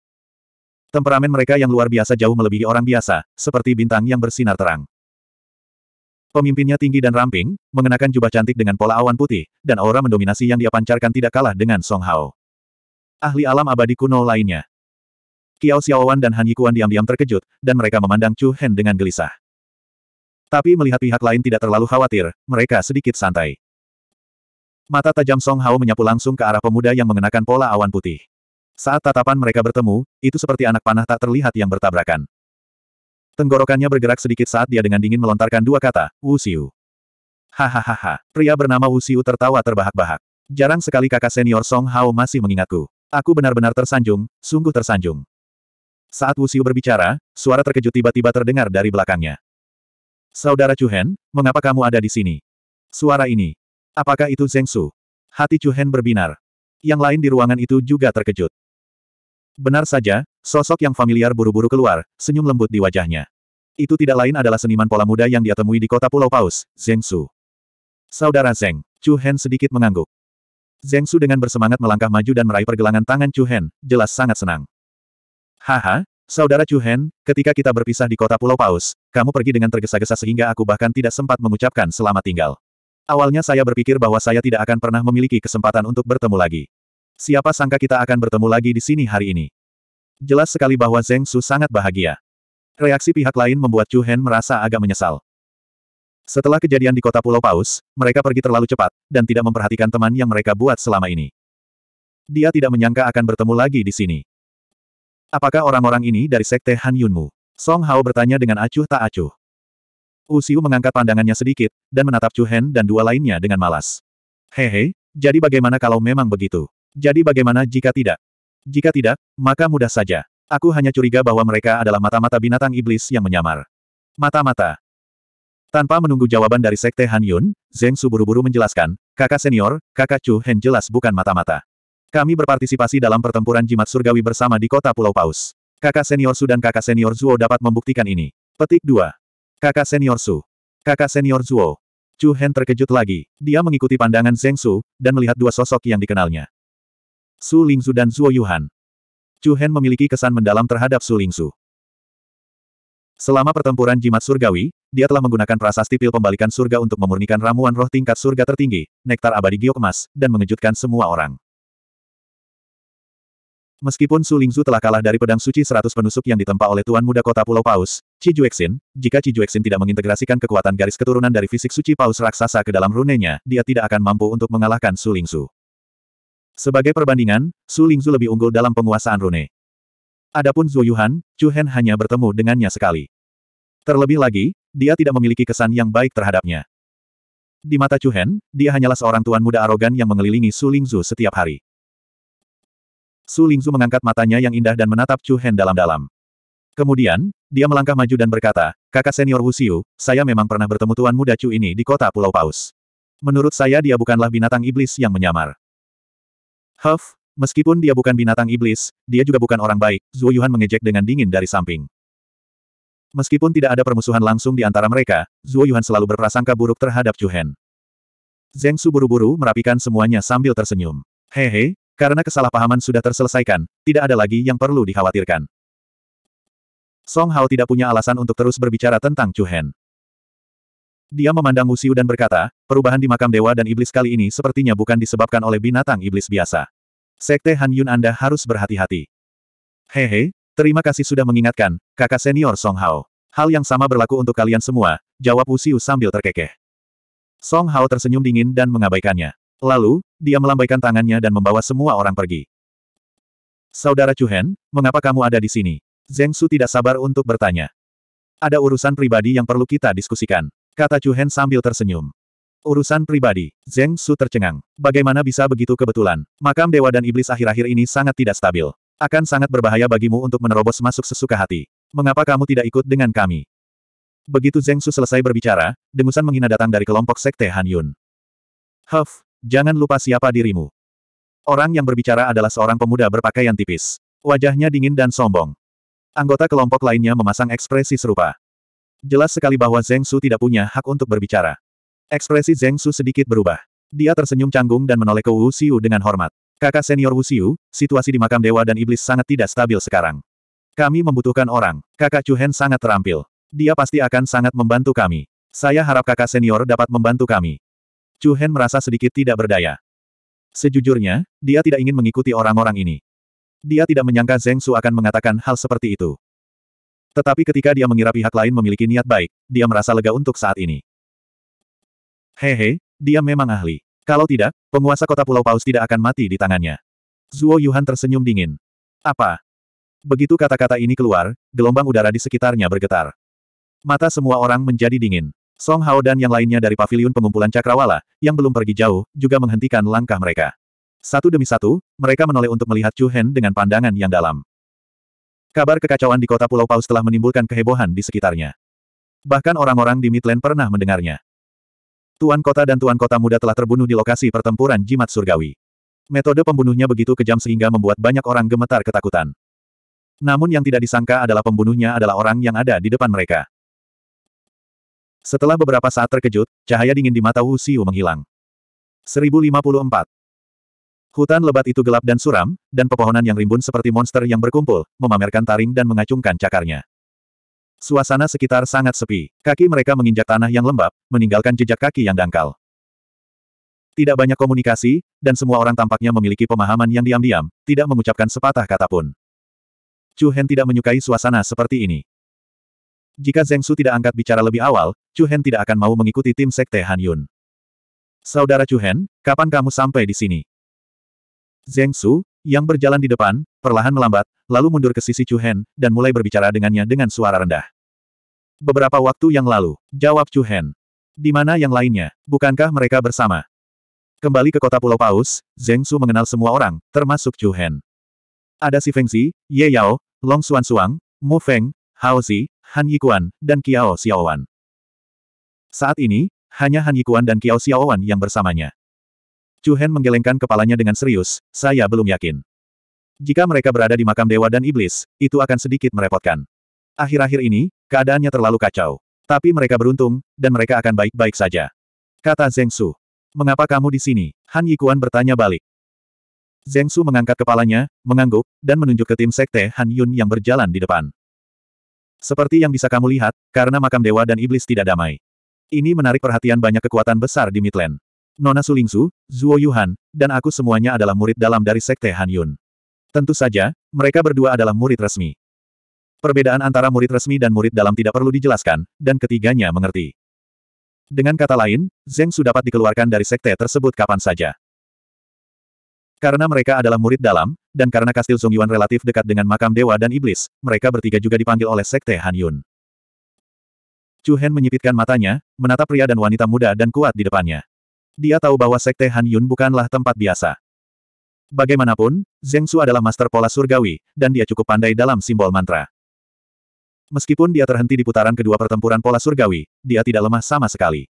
Temperamen mereka yang luar biasa jauh melebihi orang biasa, seperti bintang yang bersinar terang. Pemimpinnya tinggi dan ramping, mengenakan jubah cantik dengan pola awan putih, dan aura mendominasi yang dia pancarkan tidak kalah dengan Song Hao. Ahli alam abadi kuno lainnya. Kiao Xiaowan dan Han Yikuan diam-diam terkejut, dan mereka memandang Chu Hen dengan gelisah. Tapi melihat pihak lain tidak terlalu khawatir, mereka sedikit santai. Mata tajam Song Hao menyapu langsung ke arah pemuda yang mengenakan pola awan putih. Saat tatapan mereka bertemu, itu seperti anak panah tak terlihat yang bertabrakan. Tenggorokannya bergerak sedikit saat dia dengan dingin melontarkan dua kata, Wu Xiu. Hahaha, pria bernama Wu Xiu tertawa terbahak-bahak. Jarang sekali kakak senior Song Hao masih mengingatku. Aku benar-benar tersanjung, sungguh tersanjung. Saat Wu Xiu berbicara, suara terkejut tiba-tiba terdengar dari belakangnya. Saudara Chuhen, mengapa kamu ada di sini? Suara ini. Apakah itu Zeng Su? Hati Chuhen berbinar. Yang lain di ruangan itu juga terkejut. Benar saja, sosok yang familiar buru-buru keluar, senyum lembut di wajahnya. Itu tidak lain adalah seniman pola muda yang dia temui di kota Pulau Paus, Zheng Su. Saudara Zheng, Chu Hen sedikit mengangguk. Zheng Su dengan bersemangat melangkah maju dan meraih pergelangan tangan Chu Hen, jelas sangat senang. Haha, saudara Chu Hen, ketika kita berpisah di kota Pulau Paus, kamu pergi dengan tergesa-gesa sehingga aku bahkan tidak sempat mengucapkan selamat tinggal. Awalnya saya berpikir bahwa saya tidak akan pernah memiliki kesempatan untuk bertemu lagi. Siapa sangka kita akan bertemu lagi di sini hari ini. Jelas sekali bahwa Zeng Su sangat bahagia. Reaksi pihak lain membuat Chu Hen merasa agak menyesal. Setelah kejadian di kota Pulau Paus, mereka pergi terlalu cepat, dan tidak memperhatikan teman yang mereka buat selama ini. Dia tidak menyangka akan bertemu lagi di sini. Apakah orang-orang ini dari sekte Han Yunmu? Song Hao bertanya dengan acuh tak acuh. Usiu mengangkat pandangannya sedikit, dan menatap Chu Hen dan dua lainnya dengan malas. Hehe, jadi bagaimana kalau memang begitu? Jadi bagaimana jika tidak? Jika tidak, maka mudah saja. Aku hanya curiga bahwa mereka adalah mata-mata binatang iblis yang menyamar. Mata-mata. Tanpa menunggu jawaban dari Sekte Han Yun, Zeng Su buru-buru menjelaskan, kakak senior, kakak Chu Hen jelas bukan mata-mata. Kami berpartisipasi dalam pertempuran jimat surgawi bersama di kota Pulau Paus. Kakak senior Su dan kakak senior Zuo dapat membuktikan ini. Petik 2. Kakak senior Su. Kakak senior Zuo. Chu Hen terkejut lagi. Dia mengikuti pandangan Zeng Su, dan melihat dua sosok yang dikenalnya. Su Lingzu dan Zuo Yuhan. Chu Hen memiliki kesan mendalam terhadap Su Lingzu. Selama pertempuran jimat surgawi, dia telah menggunakan prasasti pil pembalikan surga untuk memurnikan ramuan roh tingkat surga tertinggi, nektar abadi giok emas, dan mengejutkan semua orang. Meskipun Su Lingzu telah kalah dari pedang suci seratus penusuk yang ditempa oleh Tuan Muda Kota Pulau Paus, Ci Juexin, jika Ci Juexin tidak mengintegrasikan kekuatan garis keturunan dari fisik suci Paus Raksasa ke dalam runenya, dia tidak akan mampu untuk mengalahkan Su Lingzu. Sebagai perbandingan, Su Lingzu lebih unggul dalam penguasaan rune. Adapun Zhu Yuhan, Chu Hen hanya bertemu dengannya sekali. Terlebih lagi, dia tidak memiliki kesan yang baik terhadapnya. Di mata Chu Hen, dia hanyalah seorang tuan muda arogan yang mengelilingi Su Lingzu setiap hari. Su Lingzu mengangkat matanya yang indah dan menatap Chu Hen dalam-dalam. Kemudian, dia melangkah maju dan berkata, kakak senior Wu Xiu, saya memang pernah bertemu tuan muda Chu ini di kota Pulau Paus. Menurut saya dia bukanlah binatang iblis yang menyamar. Huff, meskipun dia bukan binatang iblis, dia juga bukan orang baik, Zuo Yuhan mengejek dengan dingin dari samping. Meskipun tidak ada permusuhan langsung di antara mereka, Zuo Yuhan selalu berprasangka buruk terhadap Chu Hen. Zeng Su buru-buru merapikan semuanya sambil tersenyum. Hehe, karena kesalahpahaman sudah terselesaikan, tidak ada lagi yang perlu dikhawatirkan. Song Hao tidak punya alasan untuk terus berbicara tentang Chu Hen. Dia memandang Wuxiu dan berkata, perubahan di makam dewa dan iblis kali ini sepertinya bukan disebabkan oleh binatang iblis biasa. Sekte Han Yun Anda harus berhati-hati. Hehe, terima kasih sudah mengingatkan, kakak senior Song Hao. Hal yang sama berlaku untuk kalian semua, jawab Wuxiu sambil terkekeh. Song Hao tersenyum dingin dan mengabaikannya. Lalu, dia melambaikan tangannya dan membawa semua orang pergi. Saudara Chuhen, mengapa kamu ada di sini? Zeng Su tidak sabar untuk bertanya. Ada urusan pribadi yang perlu kita diskusikan. Kata Chu Hen sambil tersenyum. Urusan pribadi, Zeng Su tercengang. Bagaimana bisa begitu kebetulan? Makam dewa dan iblis akhir-akhir ini sangat tidak stabil. Akan sangat berbahaya bagimu untuk menerobos masuk sesuka hati. Mengapa kamu tidak ikut dengan kami? Begitu Zeng Su selesai berbicara, dengusan menghina datang dari kelompok sekte Han Yun. Huff, jangan lupa siapa dirimu. Orang yang berbicara adalah seorang pemuda berpakaian tipis. Wajahnya dingin dan sombong. Anggota kelompok lainnya memasang ekspresi serupa. Jelas sekali bahwa Zeng Su tidak punya hak untuk berbicara. Ekspresi Zeng Su sedikit berubah. Dia tersenyum canggung dan menoleh ke Wu Xiu dengan hormat. Kakak senior Wu Xiu, situasi di makam dewa dan iblis sangat tidak stabil sekarang. Kami membutuhkan orang. Kakak Chu Hen sangat terampil. Dia pasti akan sangat membantu kami. Saya harap kakak senior dapat membantu kami. Chu Hen merasa sedikit tidak berdaya. Sejujurnya, dia tidak ingin mengikuti orang-orang ini. Dia tidak menyangka Zeng Su akan mengatakan hal seperti itu. Tetapi ketika dia mengira pihak lain memiliki niat baik, dia merasa lega untuk saat ini. Hehe, dia memang ahli. Kalau tidak, penguasa kota Pulau Paus tidak akan mati di tangannya. Zuo Yuhan tersenyum dingin. Apa? Begitu kata-kata ini keluar, gelombang udara di sekitarnya bergetar. Mata semua orang menjadi dingin. Song Hao dan yang lainnya dari paviliun pengumpulan cakrawala, yang belum pergi jauh, juga menghentikan langkah mereka. Satu demi satu, mereka menoleh untuk melihat Chu Hen dengan pandangan yang dalam. Kabar kekacauan di kota Pulau Paus telah menimbulkan kehebohan di sekitarnya. Bahkan orang-orang di Midland pernah mendengarnya. Tuan kota dan tuan kota muda telah terbunuh di lokasi pertempuran jimat surgawi. Metode pembunuhnya begitu kejam sehingga membuat banyak orang gemetar ketakutan. Namun yang tidak disangka adalah pembunuhnya adalah orang yang ada di depan mereka. Setelah beberapa saat terkejut, cahaya dingin di mata Wu Siu menghilang. 1054. Hutan lebat itu gelap dan suram, dan pepohonan yang rimbun seperti monster yang berkumpul, memamerkan taring dan mengacungkan cakarnya. Suasana sekitar sangat sepi. Kaki mereka menginjak tanah yang lembab, meninggalkan jejak kaki yang dangkal. Tidak banyak komunikasi, dan semua orang tampaknya memiliki pemahaman yang diam-diam, tidak mengucapkan sepatah kata pun. Chu Hen tidak menyukai suasana seperti ini. Jika Zeng Su tidak angkat bicara lebih awal, Chu Hen tidak akan mau mengikuti tim Sekte Han Yun. Saudara Chu Hen, kapan kamu sampai di sini? Zeng Su, yang berjalan di depan, perlahan melambat, lalu mundur ke sisi Chu Hen, dan mulai berbicara dengannya dengan suara rendah. Beberapa waktu yang lalu, jawab Chu Hen. Di mana yang lainnya? Bukankah mereka bersama? Kembali ke kota Pulau Paus, Zeng Su mengenal semua orang, termasuk Chu Hen. Ada si Zi, Ye Yao, Long Xuan Suang, Mu Feng, Hao Zi, Han Yikuan, dan Kiao Xiaowan. Saat ini, hanya Han Yikuan dan Kiao Xiaowan yang bersamanya. Chu Hen menggelengkan kepalanya dengan serius, saya belum yakin. Jika mereka berada di makam dewa dan iblis, itu akan sedikit merepotkan. Akhir-akhir ini, keadaannya terlalu kacau. Tapi mereka beruntung, dan mereka akan baik-baik saja. Kata Zeng Su. Mengapa kamu di sini? Han Yikuan bertanya balik. Zeng Su mengangkat kepalanya, mengangguk, dan menunjuk ke tim sekte Han Yun yang berjalan di depan. Seperti yang bisa kamu lihat, karena makam dewa dan iblis tidak damai. Ini menarik perhatian banyak kekuatan besar di Midland. Nona Sulingsu, Zuo Yuhan, dan aku semuanya adalah murid dalam dari Sekte Han Yun. Tentu saja, mereka berdua adalah murid resmi. Perbedaan antara murid resmi dan murid dalam tidak perlu dijelaskan, dan ketiganya mengerti. Dengan kata lain, Zeng Su dapat dikeluarkan dari sekte tersebut kapan saja. Karena mereka adalah murid dalam, dan karena kastil Yuan relatif dekat dengan makam dewa dan iblis, mereka bertiga juga dipanggil oleh sekte Han Yun. Chu Hen menyipitkan matanya, menatap pria dan wanita muda dan kuat di depannya dia tahu bahwa Sekte Han Yun bukanlah tempat biasa. Bagaimanapun, Zheng Su adalah master pola surgawi, dan dia cukup pandai dalam simbol mantra. Meskipun dia terhenti di putaran kedua pertempuran pola surgawi, dia tidak lemah sama sekali.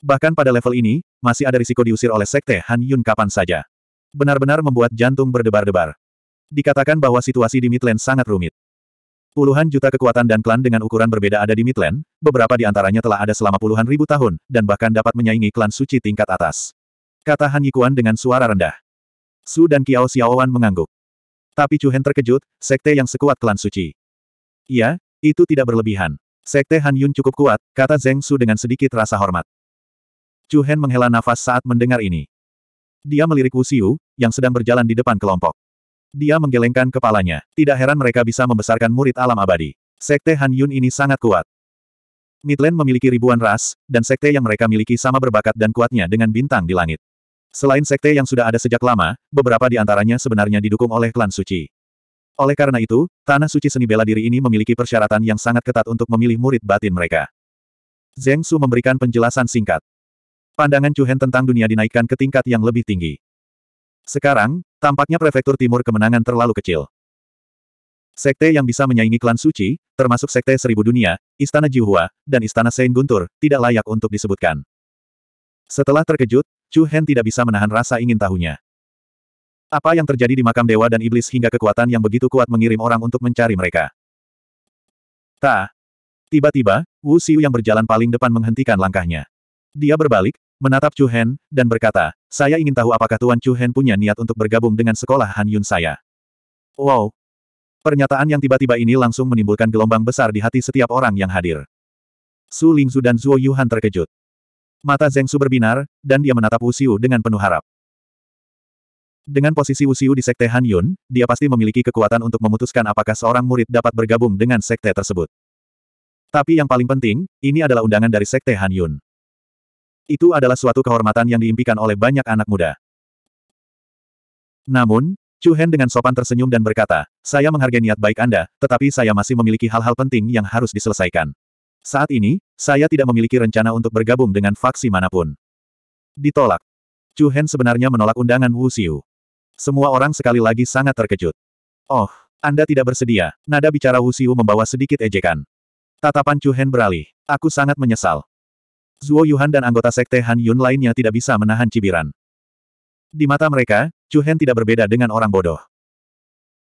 Bahkan pada level ini, masih ada risiko diusir oleh Sekte Han Yun kapan saja. Benar-benar membuat jantung berdebar-debar. Dikatakan bahwa situasi di Midland sangat rumit. Puluhan juta kekuatan dan klan dengan ukuran berbeda ada di Midland, beberapa di antaranya telah ada selama puluhan ribu tahun, dan bahkan dapat menyaingi klan suci tingkat atas. Kata Han Yikuan dengan suara rendah. Su dan Kiao Xiaowan mengangguk. Tapi Chu Hen terkejut, sekte yang sekuat klan suci. Iya, itu tidak berlebihan. Sekte Han Yun cukup kuat, kata Zeng Su dengan sedikit rasa hormat. Chu Hen menghela nafas saat mendengar ini. Dia melirik Wu Xiu, yang sedang berjalan di depan kelompok. Dia menggelengkan kepalanya. Tidak heran mereka bisa membesarkan murid alam abadi. Sekte Han Yun ini sangat kuat. Midland memiliki ribuan ras, dan sekte yang mereka miliki sama berbakat dan kuatnya dengan bintang di langit. Selain sekte yang sudah ada sejak lama, beberapa di antaranya sebenarnya didukung oleh klan suci. Oleh karena itu, tanah suci seni bela diri ini memiliki persyaratan yang sangat ketat untuk memilih murid batin mereka. Zheng Su memberikan penjelasan singkat. Pandangan Chu Hen tentang dunia dinaikkan ke tingkat yang lebih tinggi. Sekarang, Tampaknya prefektur timur kemenangan terlalu kecil. Sekte yang bisa menyaingi klan suci, termasuk sekte seribu dunia, istana Jiwa, dan istana Saint Guntur, tidak layak untuk disebutkan. Setelah terkejut, Chu Hen tidak bisa menahan rasa ingin tahunya. Apa yang terjadi di makam dewa dan iblis hingga kekuatan yang begitu kuat mengirim orang untuk mencari mereka. Ta. Tiba-tiba, Wu Xiu yang berjalan paling depan menghentikan langkahnya. Dia berbalik, menatap Chu Hen, dan berkata, saya ingin tahu apakah Tuan Chu Hen punya niat untuk bergabung dengan sekolah Han Yun saya. Wow. Pernyataan yang tiba-tiba ini langsung menimbulkan gelombang besar di hati setiap orang yang hadir. Su Lingzu dan Zuo Yuhan terkejut. Mata Zeng Su berbinar, dan dia menatap Wu Xiu dengan penuh harap. Dengan posisi Wu Xiu di Sekte Han Yun, dia pasti memiliki kekuatan untuk memutuskan apakah seorang murid dapat bergabung dengan Sekte tersebut. Tapi yang paling penting, ini adalah undangan dari Sekte Han Yun. Itu adalah suatu kehormatan yang diimpikan oleh banyak anak muda. Namun, Chu Hen dengan sopan tersenyum dan berkata, saya menghargai niat baik Anda, tetapi saya masih memiliki hal-hal penting yang harus diselesaikan. Saat ini, saya tidak memiliki rencana untuk bergabung dengan faksi manapun. Ditolak. Chu Hen sebenarnya menolak undangan Wu Xiu. Semua orang sekali lagi sangat terkejut. Oh, Anda tidak bersedia. Nada bicara Wu Xiu membawa sedikit ejekan. Tatapan Chu Hen beralih. Aku sangat menyesal. Zuo Yuhan dan anggota sekte Han Yun lainnya tidak bisa menahan cibiran. Di mata mereka, Chu Hen tidak berbeda dengan orang bodoh.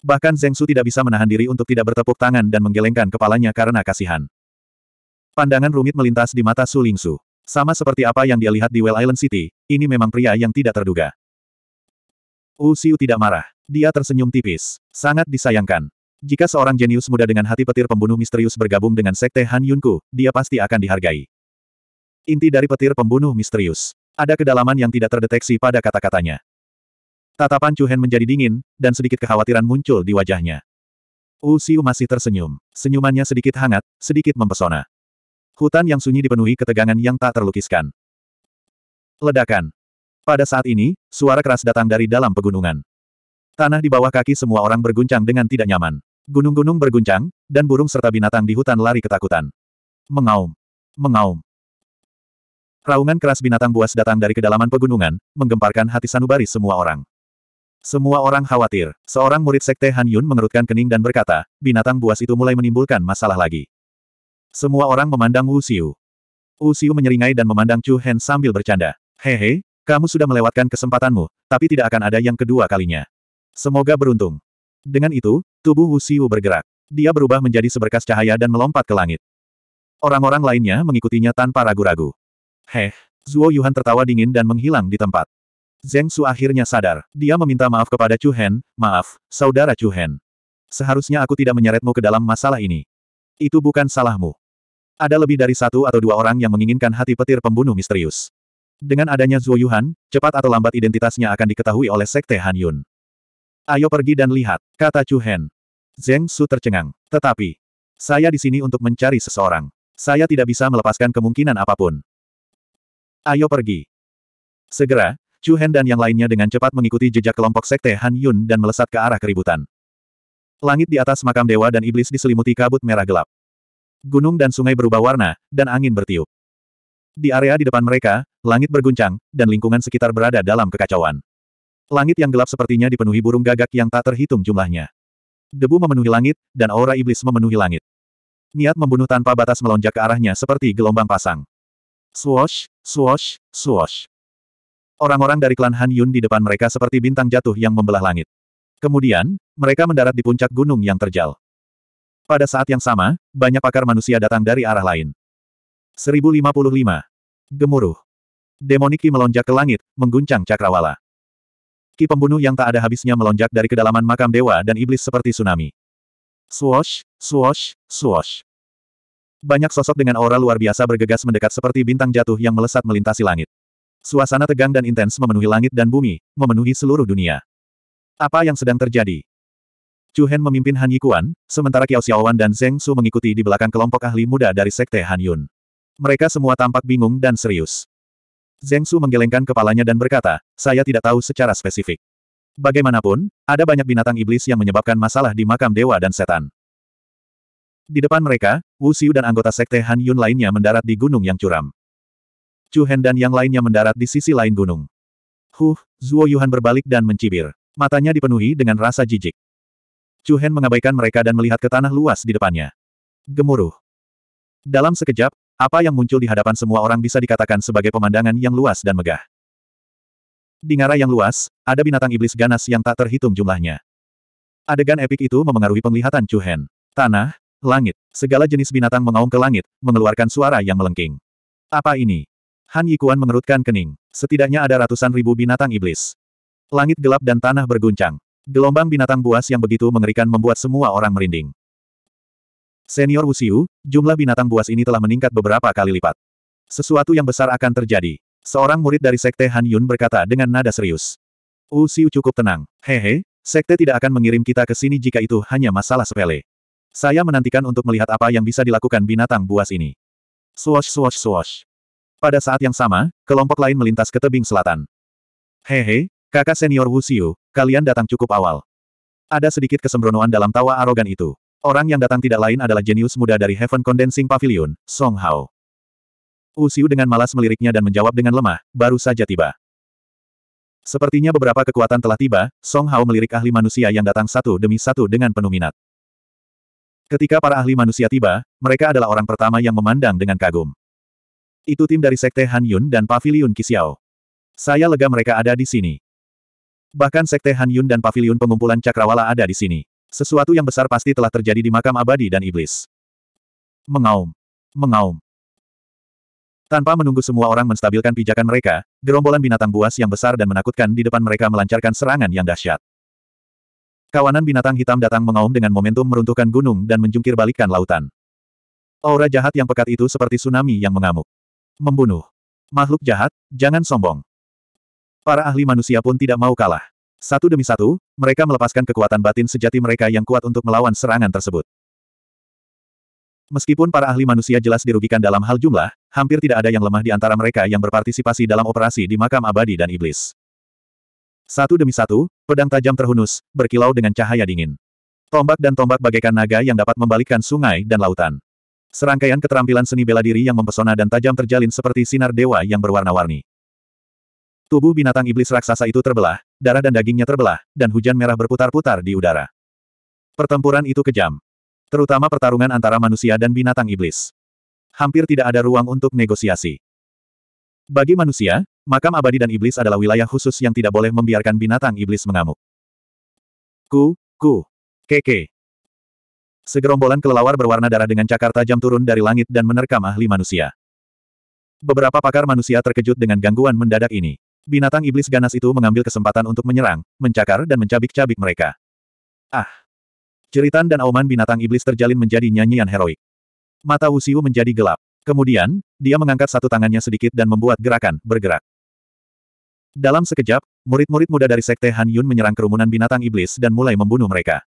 Bahkan Zeng Su tidak bisa menahan diri untuk tidak bertepuk tangan dan menggelengkan kepalanya karena kasihan. Pandangan rumit melintas di mata Su Ling Su, Sama seperti apa yang dia lihat di Well Island City, ini memang pria yang tidak terduga. Wu Xiu tidak marah. Dia tersenyum tipis. Sangat disayangkan. Jika seorang jenius muda dengan hati petir pembunuh misterius bergabung dengan sekte Han Yunku, dia pasti akan dihargai. Inti dari petir pembunuh misterius. Ada kedalaman yang tidak terdeteksi pada kata-katanya. Tatapan Cuhen menjadi dingin, dan sedikit kekhawatiran muncul di wajahnya. Wu Xiu masih tersenyum. Senyumannya sedikit hangat, sedikit mempesona. Hutan yang sunyi dipenuhi ketegangan yang tak terlukiskan. Ledakan. Pada saat ini, suara keras datang dari dalam pegunungan. Tanah di bawah kaki semua orang berguncang dengan tidak nyaman. Gunung-gunung berguncang, dan burung serta binatang di hutan lari ketakutan. Mengaum. Mengaum. Raungan keras binatang buas datang dari kedalaman pegunungan, menggemparkan hati sanubari semua orang. Semua orang khawatir. Seorang murid sekte Han Yun mengerutkan kening dan berkata, binatang buas itu mulai menimbulkan masalah lagi. Semua orang memandang Wu Xiu. Wu Xiu menyeringai dan memandang Chu Hen sambil bercanda. Hehe, kamu sudah melewatkan kesempatanmu, tapi tidak akan ada yang kedua kalinya. Semoga beruntung. Dengan itu, tubuh Wu Xiu bergerak. Dia berubah menjadi seberkas cahaya dan melompat ke langit. Orang-orang lainnya mengikutinya tanpa ragu-ragu. Heh. Zuo Yuhan tertawa dingin dan menghilang di tempat. Zeng Su akhirnya sadar. Dia meminta maaf kepada Chu Hen, maaf, saudara Chu Hen. Seharusnya aku tidak menyeretmu ke dalam masalah ini. Itu bukan salahmu. Ada lebih dari satu atau dua orang yang menginginkan hati petir pembunuh misterius. Dengan adanya Zuo Yuhan, cepat atau lambat identitasnya akan diketahui oleh Sekte Han Yun. Ayo pergi dan lihat, kata Chu Hen. Zeng Su tercengang. Tetapi, saya di sini untuk mencari seseorang. Saya tidak bisa melepaskan kemungkinan apapun. Ayo pergi. Segera, Chu Hen dan yang lainnya dengan cepat mengikuti jejak kelompok sekte Han Yun dan melesat ke arah keributan. Langit di atas makam dewa dan iblis diselimuti kabut merah gelap. Gunung dan sungai berubah warna, dan angin bertiup. Di area di depan mereka, langit berguncang, dan lingkungan sekitar berada dalam kekacauan. Langit yang gelap sepertinya dipenuhi burung gagak yang tak terhitung jumlahnya. Debu memenuhi langit, dan aura iblis memenuhi langit. Niat membunuh tanpa batas melonjak ke arahnya seperti gelombang pasang. Swash, swash, swash. Orang-orang dari klan Han Yun di depan mereka seperti bintang jatuh yang membelah langit. Kemudian, mereka mendarat di puncak gunung yang terjal. Pada saat yang sama, banyak pakar manusia datang dari arah lain. 1055. Gemuruh. Demoniki melonjak ke langit, mengguncang cakrawala. Ki pembunuh yang tak ada habisnya melonjak dari kedalaman makam dewa dan iblis seperti tsunami. Swash, swash, swash. Banyak sosok dengan aura luar biasa bergegas mendekat seperti bintang jatuh yang melesat melintasi langit. Suasana tegang dan intens memenuhi langit dan bumi, memenuhi seluruh dunia. Apa yang sedang terjadi? Chu Hen memimpin Han Yikuan, sementara Kiao Xiaowan dan Zheng Su mengikuti di belakang kelompok ahli muda dari Sekte Han Yun. Mereka semua tampak bingung dan serius. Zheng Su menggelengkan kepalanya dan berkata, saya tidak tahu secara spesifik. Bagaimanapun, ada banyak binatang iblis yang menyebabkan masalah di makam dewa dan setan. Di depan mereka, Wu Xiu dan anggota sekte Han Yun lainnya mendarat di gunung yang curam. Chu Hen dan yang lainnya mendarat di sisi lain gunung. Huh, Zuo Yuhan berbalik dan mencibir. Matanya dipenuhi dengan rasa jijik. Chu Hen mengabaikan mereka dan melihat ke tanah luas di depannya. Gemuruh. Dalam sekejap, apa yang muncul di hadapan semua orang bisa dikatakan sebagai pemandangan yang luas dan megah. Di ngara yang luas, ada binatang iblis ganas yang tak terhitung jumlahnya. Adegan epik itu memengaruhi penglihatan Chu Hen. Tanah, Langit. Segala jenis binatang mengaum ke langit, mengeluarkan suara yang melengking. Apa ini? Han Yikuan mengerutkan kening. Setidaknya ada ratusan ribu binatang iblis. Langit gelap dan tanah berguncang. Gelombang binatang buas yang begitu mengerikan membuat semua orang merinding. Senior Wusiu, jumlah binatang buas ini telah meningkat beberapa kali lipat. Sesuatu yang besar akan terjadi. Seorang murid dari Sekte Han Yun berkata dengan nada serius. Wusiu cukup tenang. Hehe, Sekte tidak akan mengirim kita ke sini jika itu hanya masalah sepele. Saya menantikan untuk melihat apa yang bisa dilakukan binatang buas ini. Swash swash swash. Pada saat yang sama, kelompok lain melintas ke tebing selatan. Hehe, kakak senior Wu Xiu, kalian datang cukup awal. Ada sedikit kesembronoan dalam tawa arogan itu. Orang yang datang tidak lain adalah jenius muda dari Heaven Condensing Pavilion, Song Hao. Wu Xiu dengan malas meliriknya dan menjawab dengan lemah, baru saja tiba. Sepertinya beberapa kekuatan telah tiba, Song Hao melirik ahli manusia yang datang satu demi satu dengan penuh minat. Ketika para ahli manusia tiba, mereka adalah orang pertama yang memandang dengan kagum. Itu tim dari Sekte Han Yun dan Paviliun Kisiao. Saya lega mereka ada di sini. Bahkan Sekte Han Yun dan Paviliun Pengumpulan Cakrawala ada di sini. Sesuatu yang besar pasti telah terjadi di makam abadi dan iblis. Mengaum. Mengaum. Tanpa menunggu semua orang menstabilkan pijakan mereka, gerombolan binatang buas yang besar dan menakutkan di depan mereka melancarkan serangan yang dahsyat. Kawanan binatang hitam datang mengaum dengan momentum meruntuhkan gunung dan menjungkir balikkan lautan. Aura jahat yang pekat itu seperti tsunami yang mengamuk. Membunuh. Makhluk jahat, jangan sombong. Para ahli manusia pun tidak mau kalah. Satu demi satu, mereka melepaskan kekuatan batin sejati mereka yang kuat untuk melawan serangan tersebut. Meskipun para ahli manusia jelas dirugikan dalam hal jumlah, hampir tidak ada yang lemah di antara mereka yang berpartisipasi dalam operasi di makam abadi dan iblis. Satu demi satu, Pedang tajam terhunus, berkilau dengan cahaya dingin. Tombak dan tombak bagaikan naga yang dapat membalikkan sungai dan lautan. Serangkaian keterampilan seni bela diri yang mempesona dan tajam terjalin seperti sinar dewa yang berwarna-warni. Tubuh binatang iblis raksasa itu terbelah, darah dan dagingnya terbelah, dan hujan merah berputar-putar di udara. Pertempuran itu kejam. Terutama pertarungan antara manusia dan binatang iblis. Hampir tidak ada ruang untuk negosiasi. Bagi manusia, Makam abadi dan iblis adalah wilayah khusus yang tidak boleh membiarkan binatang iblis mengamuk. Ku, ku, keke. Segerombolan kelelawar berwarna darah dengan cakar tajam turun dari langit dan menerkam ahli manusia. Beberapa pakar manusia terkejut dengan gangguan mendadak ini. Binatang iblis ganas itu mengambil kesempatan untuk menyerang, mencakar dan mencabik-cabik mereka. Ah! Ceritan dan auman binatang iblis terjalin menjadi nyanyian heroik. Mata Wu menjadi gelap. Kemudian, dia mengangkat satu tangannya sedikit dan membuat gerakan, bergerak. Dalam sekejap, murid-murid muda dari Sekte Han Yun menyerang kerumunan binatang iblis dan mulai membunuh mereka.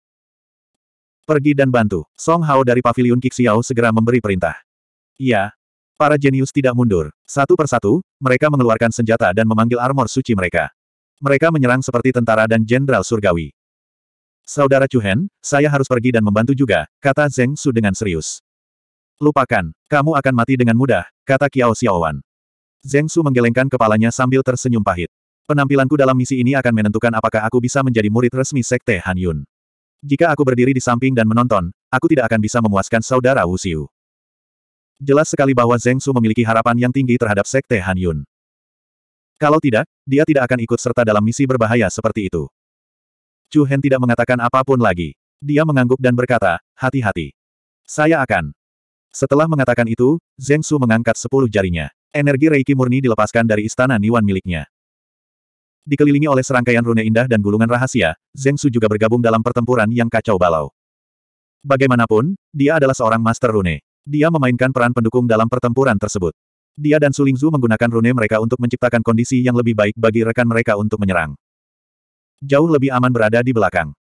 Pergi dan bantu. Song Hao dari Paviliun Kixiao segera memberi perintah. Ya. Para jenius tidak mundur. Satu persatu, mereka mengeluarkan senjata dan memanggil armor suci mereka. Mereka menyerang seperti tentara dan jenderal surgawi. Saudara Chuhen, saya harus pergi dan membantu juga, kata Zeng Su dengan serius. Lupakan, kamu akan mati dengan mudah, kata Qiao Xiaowan. Zeng Su menggelengkan kepalanya sambil tersenyum pahit. Penampilanku dalam misi ini akan menentukan apakah aku bisa menjadi murid resmi Sekte Han Yun. Jika aku berdiri di samping dan menonton, aku tidak akan bisa memuaskan saudara Wu Xiu. Jelas sekali bahwa Zeng Su memiliki harapan yang tinggi terhadap Sekte Han Yun. Kalau tidak, dia tidak akan ikut serta dalam misi berbahaya seperti itu. Chu Hen tidak mengatakan apapun lagi. Dia mengangguk dan berkata, hati-hati. Saya akan. Setelah mengatakan itu, Zeng Su mengangkat sepuluh jarinya. Energi Reiki murni dilepaskan dari istana Niwan miliknya. Dikelilingi oleh serangkaian rune indah dan gulungan rahasia, Zeng Su juga bergabung dalam pertempuran yang kacau balau. Bagaimanapun, dia adalah seorang master rune. Dia memainkan peran pendukung dalam pertempuran tersebut. Dia dan Su Lingzu menggunakan rune mereka untuk menciptakan kondisi yang lebih baik bagi rekan mereka untuk menyerang. Jauh lebih aman berada di belakang.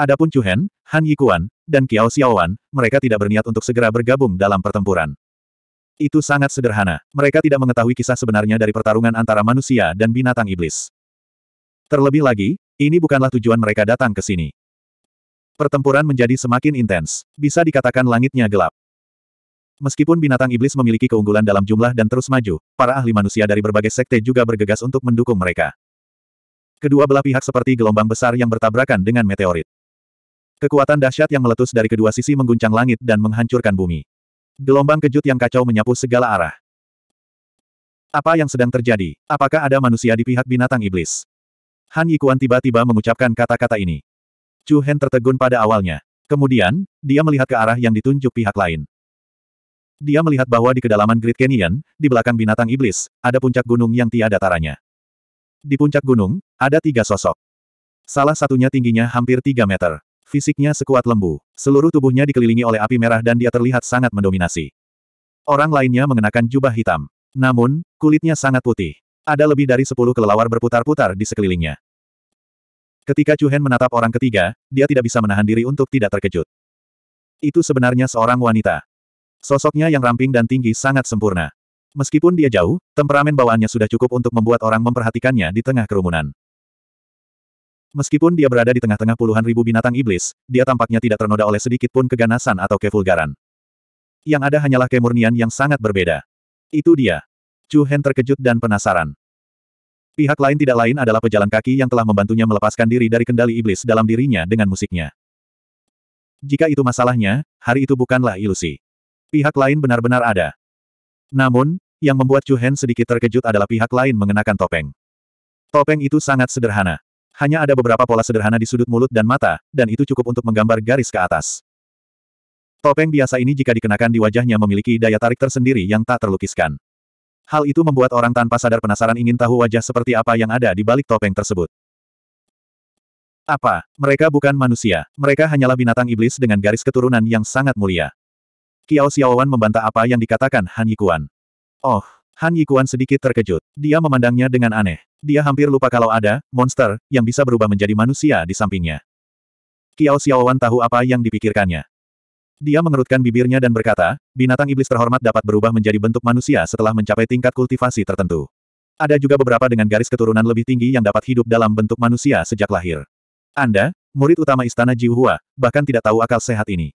Adapun Chu Han, Han Yikuan, dan Qiao Xiaowan, mereka tidak berniat untuk segera bergabung dalam pertempuran. Itu sangat sederhana. Mereka tidak mengetahui kisah sebenarnya dari pertarungan antara manusia dan binatang iblis. Terlebih lagi, ini bukanlah tujuan mereka datang ke sini. Pertempuran menjadi semakin intens. Bisa dikatakan langitnya gelap. Meskipun binatang iblis memiliki keunggulan dalam jumlah dan terus maju, para ahli manusia dari berbagai sekte juga bergegas untuk mendukung mereka. Kedua belah pihak seperti gelombang besar yang bertabrakan dengan meteorit. Kekuatan dahsyat yang meletus dari kedua sisi mengguncang langit dan menghancurkan bumi. Gelombang kejut yang kacau menyapu segala arah. Apa yang sedang terjadi? Apakah ada manusia di pihak binatang iblis? Han Yikuan tiba-tiba mengucapkan kata-kata ini. Chu Hen tertegun pada awalnya. Kemudian, dia melihat ke arah yang ditunjuk pihak lain. Dia melihat bahwa di kedalaman Great Canyon, di belakang binatang iblis, ada puncak gunung yang tiada taranya. Di puncak gunung, ada tiga sosok. Salah satunya tingginya hampir tiga meter. Fisiknya sekuat lembu. Seluruh tubuhnya dikelilingi oleh api merah dan dia terlihat sangat mendominasi. Orang lainnya mengenakan jubah hitam. Namun, kulitnya sangat putih. Ada lebih dari sepuluh kelelawar berputar-putar di sekelilingnya. Ketika Chuhen menatap orang ketiga, dia tidak bisa menahan diri untuk tidak terkejut. Itu sebenarnya seorang wanita. Sosoknya yang ramping dan tinggi sangat sempurna. Meskipun dia jauh, temperamen bawaannya sudah cukup untuk membuat orang memperhatikannya di tengah kerumunan. Meskipun dia berada di tengah-tengah puluhan ribu binatang iblis, dia tampaknya tidak ternoda oleh sedikit pun keganasan atau kevulgaran. Yang ada hanyalah kemurnian yang sangat berbeda. Itu dia. Chu Hen terkejut dan penasaran. Pihak lain tidak lain adalah pejalan kaki yang telah membantunya melepaskan diri dari kendali iblis dalam dirinya dengan musiknya. Jika itu masalahnya, hari itu bukanlah ilusi. Pihak lain benar-benar ada. Namun, yang membuat Chu Hen sedikit terkejut adalah pihak lain mengenakan topeng. Topeng itu sangat sederhana hanya ada beberapa pola sederhana di sudut mulut dan mata, dan itu cukup untuk menggambar garis ke atas. Topeng biasa ini jika dikenakan di wajahnya memiliki daya tarik tersendiri yang tak terlukiskan. Hal itu membuat orang tanpa sadar penasaran ingin tahu wajah seperti apa yang ada di balik topeng tersebut. Apa? Mereka bukan manusia. Mereka hanyalah binatang iblis dengan garis keturunan yang sangat mulia. Kiao Xiaowan membantah apa yang dikatakan Han Yikuan. Oh, Han Yikuan sedikit terkejut. Dia memandangnya dengan aneh. Dia hampir lupa kalau ada, monster, yang bisa berubah menjadi manusia di sampingnya. Kiao Xiaowan tahu apa yang dipikirkannya. Dia mengerutkan bibirnya dan berkata, binatang iblis terhormat dapat berubah menjadi bentuk manusia setelah mencapai tingkat kultivasi tertentu. Ada juga beberapa dengan garis keturunan lebih tinggi yang dapat hidup dalam bentuk manusia sejak lahir. Anda, murid utama istana Jiuhua, bahkan tidak tahu akal sehat ini.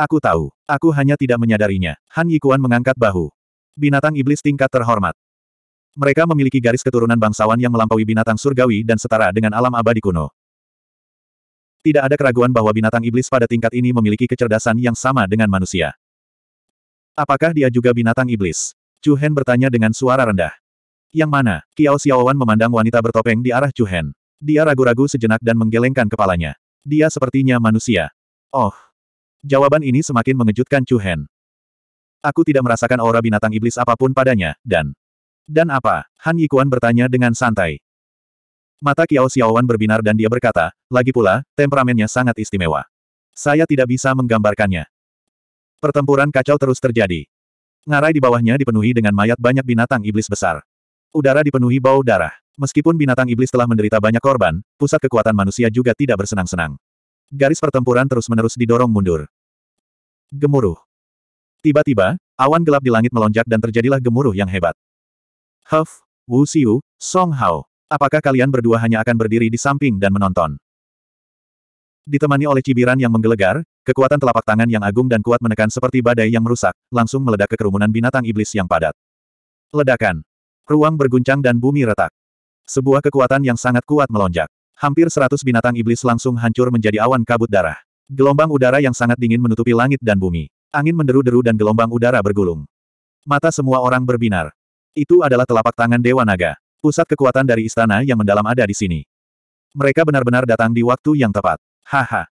Aku tahu. Aku hanya tidak menyadarinya. Han Yikuan mengangkat bahu. Binatang iblis tingkat terhormat. Mereka memiliki garis keturunan bangsawan yang melampaui binatang surgawi dan setara dengan alam abadi kuno. Tidak ada keraguan bahwa binatang iblis pada tingkat ini memiliki kecerdasan yang sama dengan manusia. Apakah dia juga binatang iblis? Chu Hen bertanya dengan suara rendah. Yang mana, Kiao Xiaowan memandang wanita bertopeng di arah Chu Hen. Dia ragu-ragu sejenak dan menggelengkan kepalanya. Dia sepertinya manusia. Oh. Jawaban ini semakin mengejutkan Chu Hen. Aku tidak merasakan aura binatang iblis apapun padanya, dan dan apa? Han Yikuan bertanya dengan santai. Mata Kiao Xiaowan berbinar dan dia berkata, lagi pula, temperamennya sangat istimewa. Saya tidak bisa menggambarkannya. Pertempuran kacau terus terjadi. Ngarai di bawahnya dipenuhi dengan mayat banyak binatang iblis besar. Udara dipenuhi bau darah. Meskipun binatang iblis telah menderita banyak korban, pusat kekuatan manusia juga tidak bersenang-senang. Garis pertempuran terus-menerus didorong mundur. Gemuruh. Tiba-tiba, awan gelap di langit melonjak dan terjadilah gemuruh yang hebat. Huff, Wu Xiu, Song Hao. Apakah kalian berdua hanya akan berdiri di samping dan menonton? Ditemani oleh cibiran yang menggelegar, kekuatan telapak tangan yang agung dan kuat menekan seperti badai yang merusak, langsung meledak ke kerumunan binatang iblis yang padat. Ledakan. Ruang berguncang dan bumi retak. Sebuah kekuatan yang sangat kuat melonjak. Hampir seratus binatang iblis langsung hancur menjadi awan kabut darah. Gelombang udara yang sangat dingin menutupi langit dan bumi. Angin menderu-deru dan gelombang udara bergulung. Mata semua orang berbinar. Itu adalah telapak tangan Dewa Naga. Pusat kekuatan dari istana yang mendalam ada di sini. Mereka benar-benar datang di waktu yang tepat. Haha.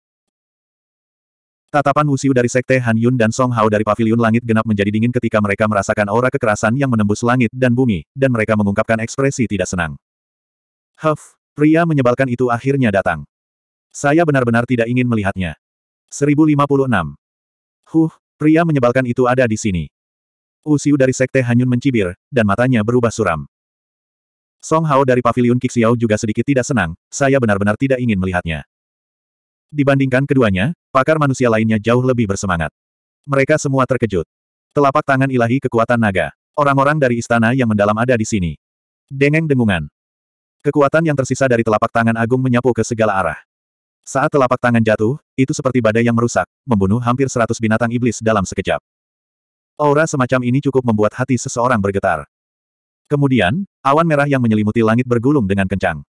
Tatapan Wuxiu dari Sekte Han Yun dan Song Hao dari Paviliun Langit genap menjadi dingin ketika mereka merasakan aura kekerasan yang menembus langit dan bumi, dan mereka mengungkapkan ekspresi tidak senang. Huff, pria menyebalkan itu akhirnya datang. Saya benar-benar tidak ingin melihatnya. 1056. Huh, pria menyebalkan itu ada di sini. Usiu dari Sekte Hanyun mencibir, dan matanya berubah suram. Song Hao dari Paviliun Kixiao juga sedikit tidak senang, saya benar-benar tidak ingin melihatnya. Dibandingkan keduanya, pakar manusia lainnya jauh lebih bersemangat. Mereka semua terkejut. Telapak tangan ilahi kekuatan naga. Orang-orang dari istana yang mendalam ada di sini. Dengeng dengungan. Kekuatan yang tersisa dari telapak tangan agung menyapu ke segala arah. Saat telapak tangan jatuh, itu seperti badai yang merusak, membunuh hampir seratus binatang iblis dalam sekejap. Aura semacam ini cukup membuat hati seseorang bergetar. Kemudian, awan merah yang menyelimuti langit bergulung dengan kencang.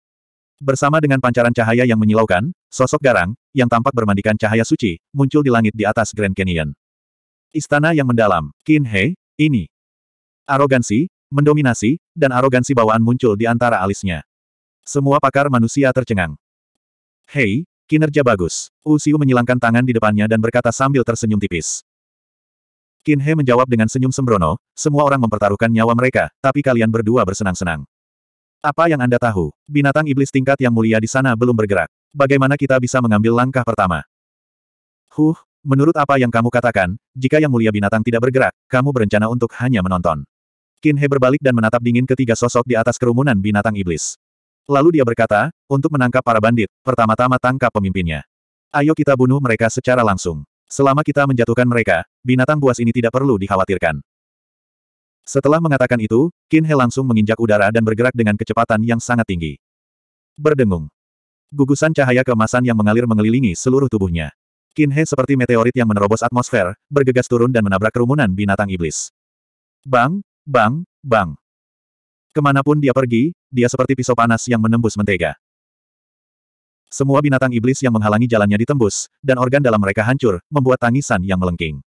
Bersama dengan pancaran cahaya yang menyilaukan, sosok garang, yang tampak bermandikan cahaya suci, muncul di langit di atas Grand Canyon. Istana yang mendalam, Qin He, ini. Arogansi, mendominasi, dan arogansi bawaan muncul di antara alisnya. Semua pakar manusia tercengang. Hei, kinerja bagus. Usiu menyilangkan tangan di depannya dan berkata sambil tersenyum tipis. Qin He menjawab dengan senyum sembrono, semua orang mempertaruhkan nyawa mereka, tapi kalian berdua bersenang-senang. Apa yang Anda tahu? Binatang iblis tingkat yang mulia di sana belum bergerak. Bagaimana kita bisa mengambil langkah pertama? Huh, menurut apa yang kamu katakan, jika yang mulia binatang tidak bergerak, kamu berencana untuk hanya menonton. Qin He berbalik dan menatap dingin ketiga sosok di atas kerumunan binatang iblis. Lalu dia berkata, untuk menangkap para bandit, pertama-tama tangkap pemimpinnya. Ayo kita bunuh mereka secara langsung. Selama kita menjatuhkan mereka, binatang buas ini tidak perlu dikhawatirkan. Setelah mengatakan itu, Qin He langsung menginjak udara dan bergerak dengan kecepatan yang sangat tinggi. Berdengung. Gugusan cahaya keemasan yang mengalir mengelilingi seluruh tubuhnya. Qin He seperti meteorit yang menerobos atmosfer, bergegas turun dan menabrak kerumunan binatang iblis. Bang, bang, bang. Kemanapun dia pergi, dia seperti pisau panas yang menembus mentega. Semua binatang iblis yang menghalangi jalannya ditembus, dan organ dalam mereka hancur, membuat tangisan yang melengking.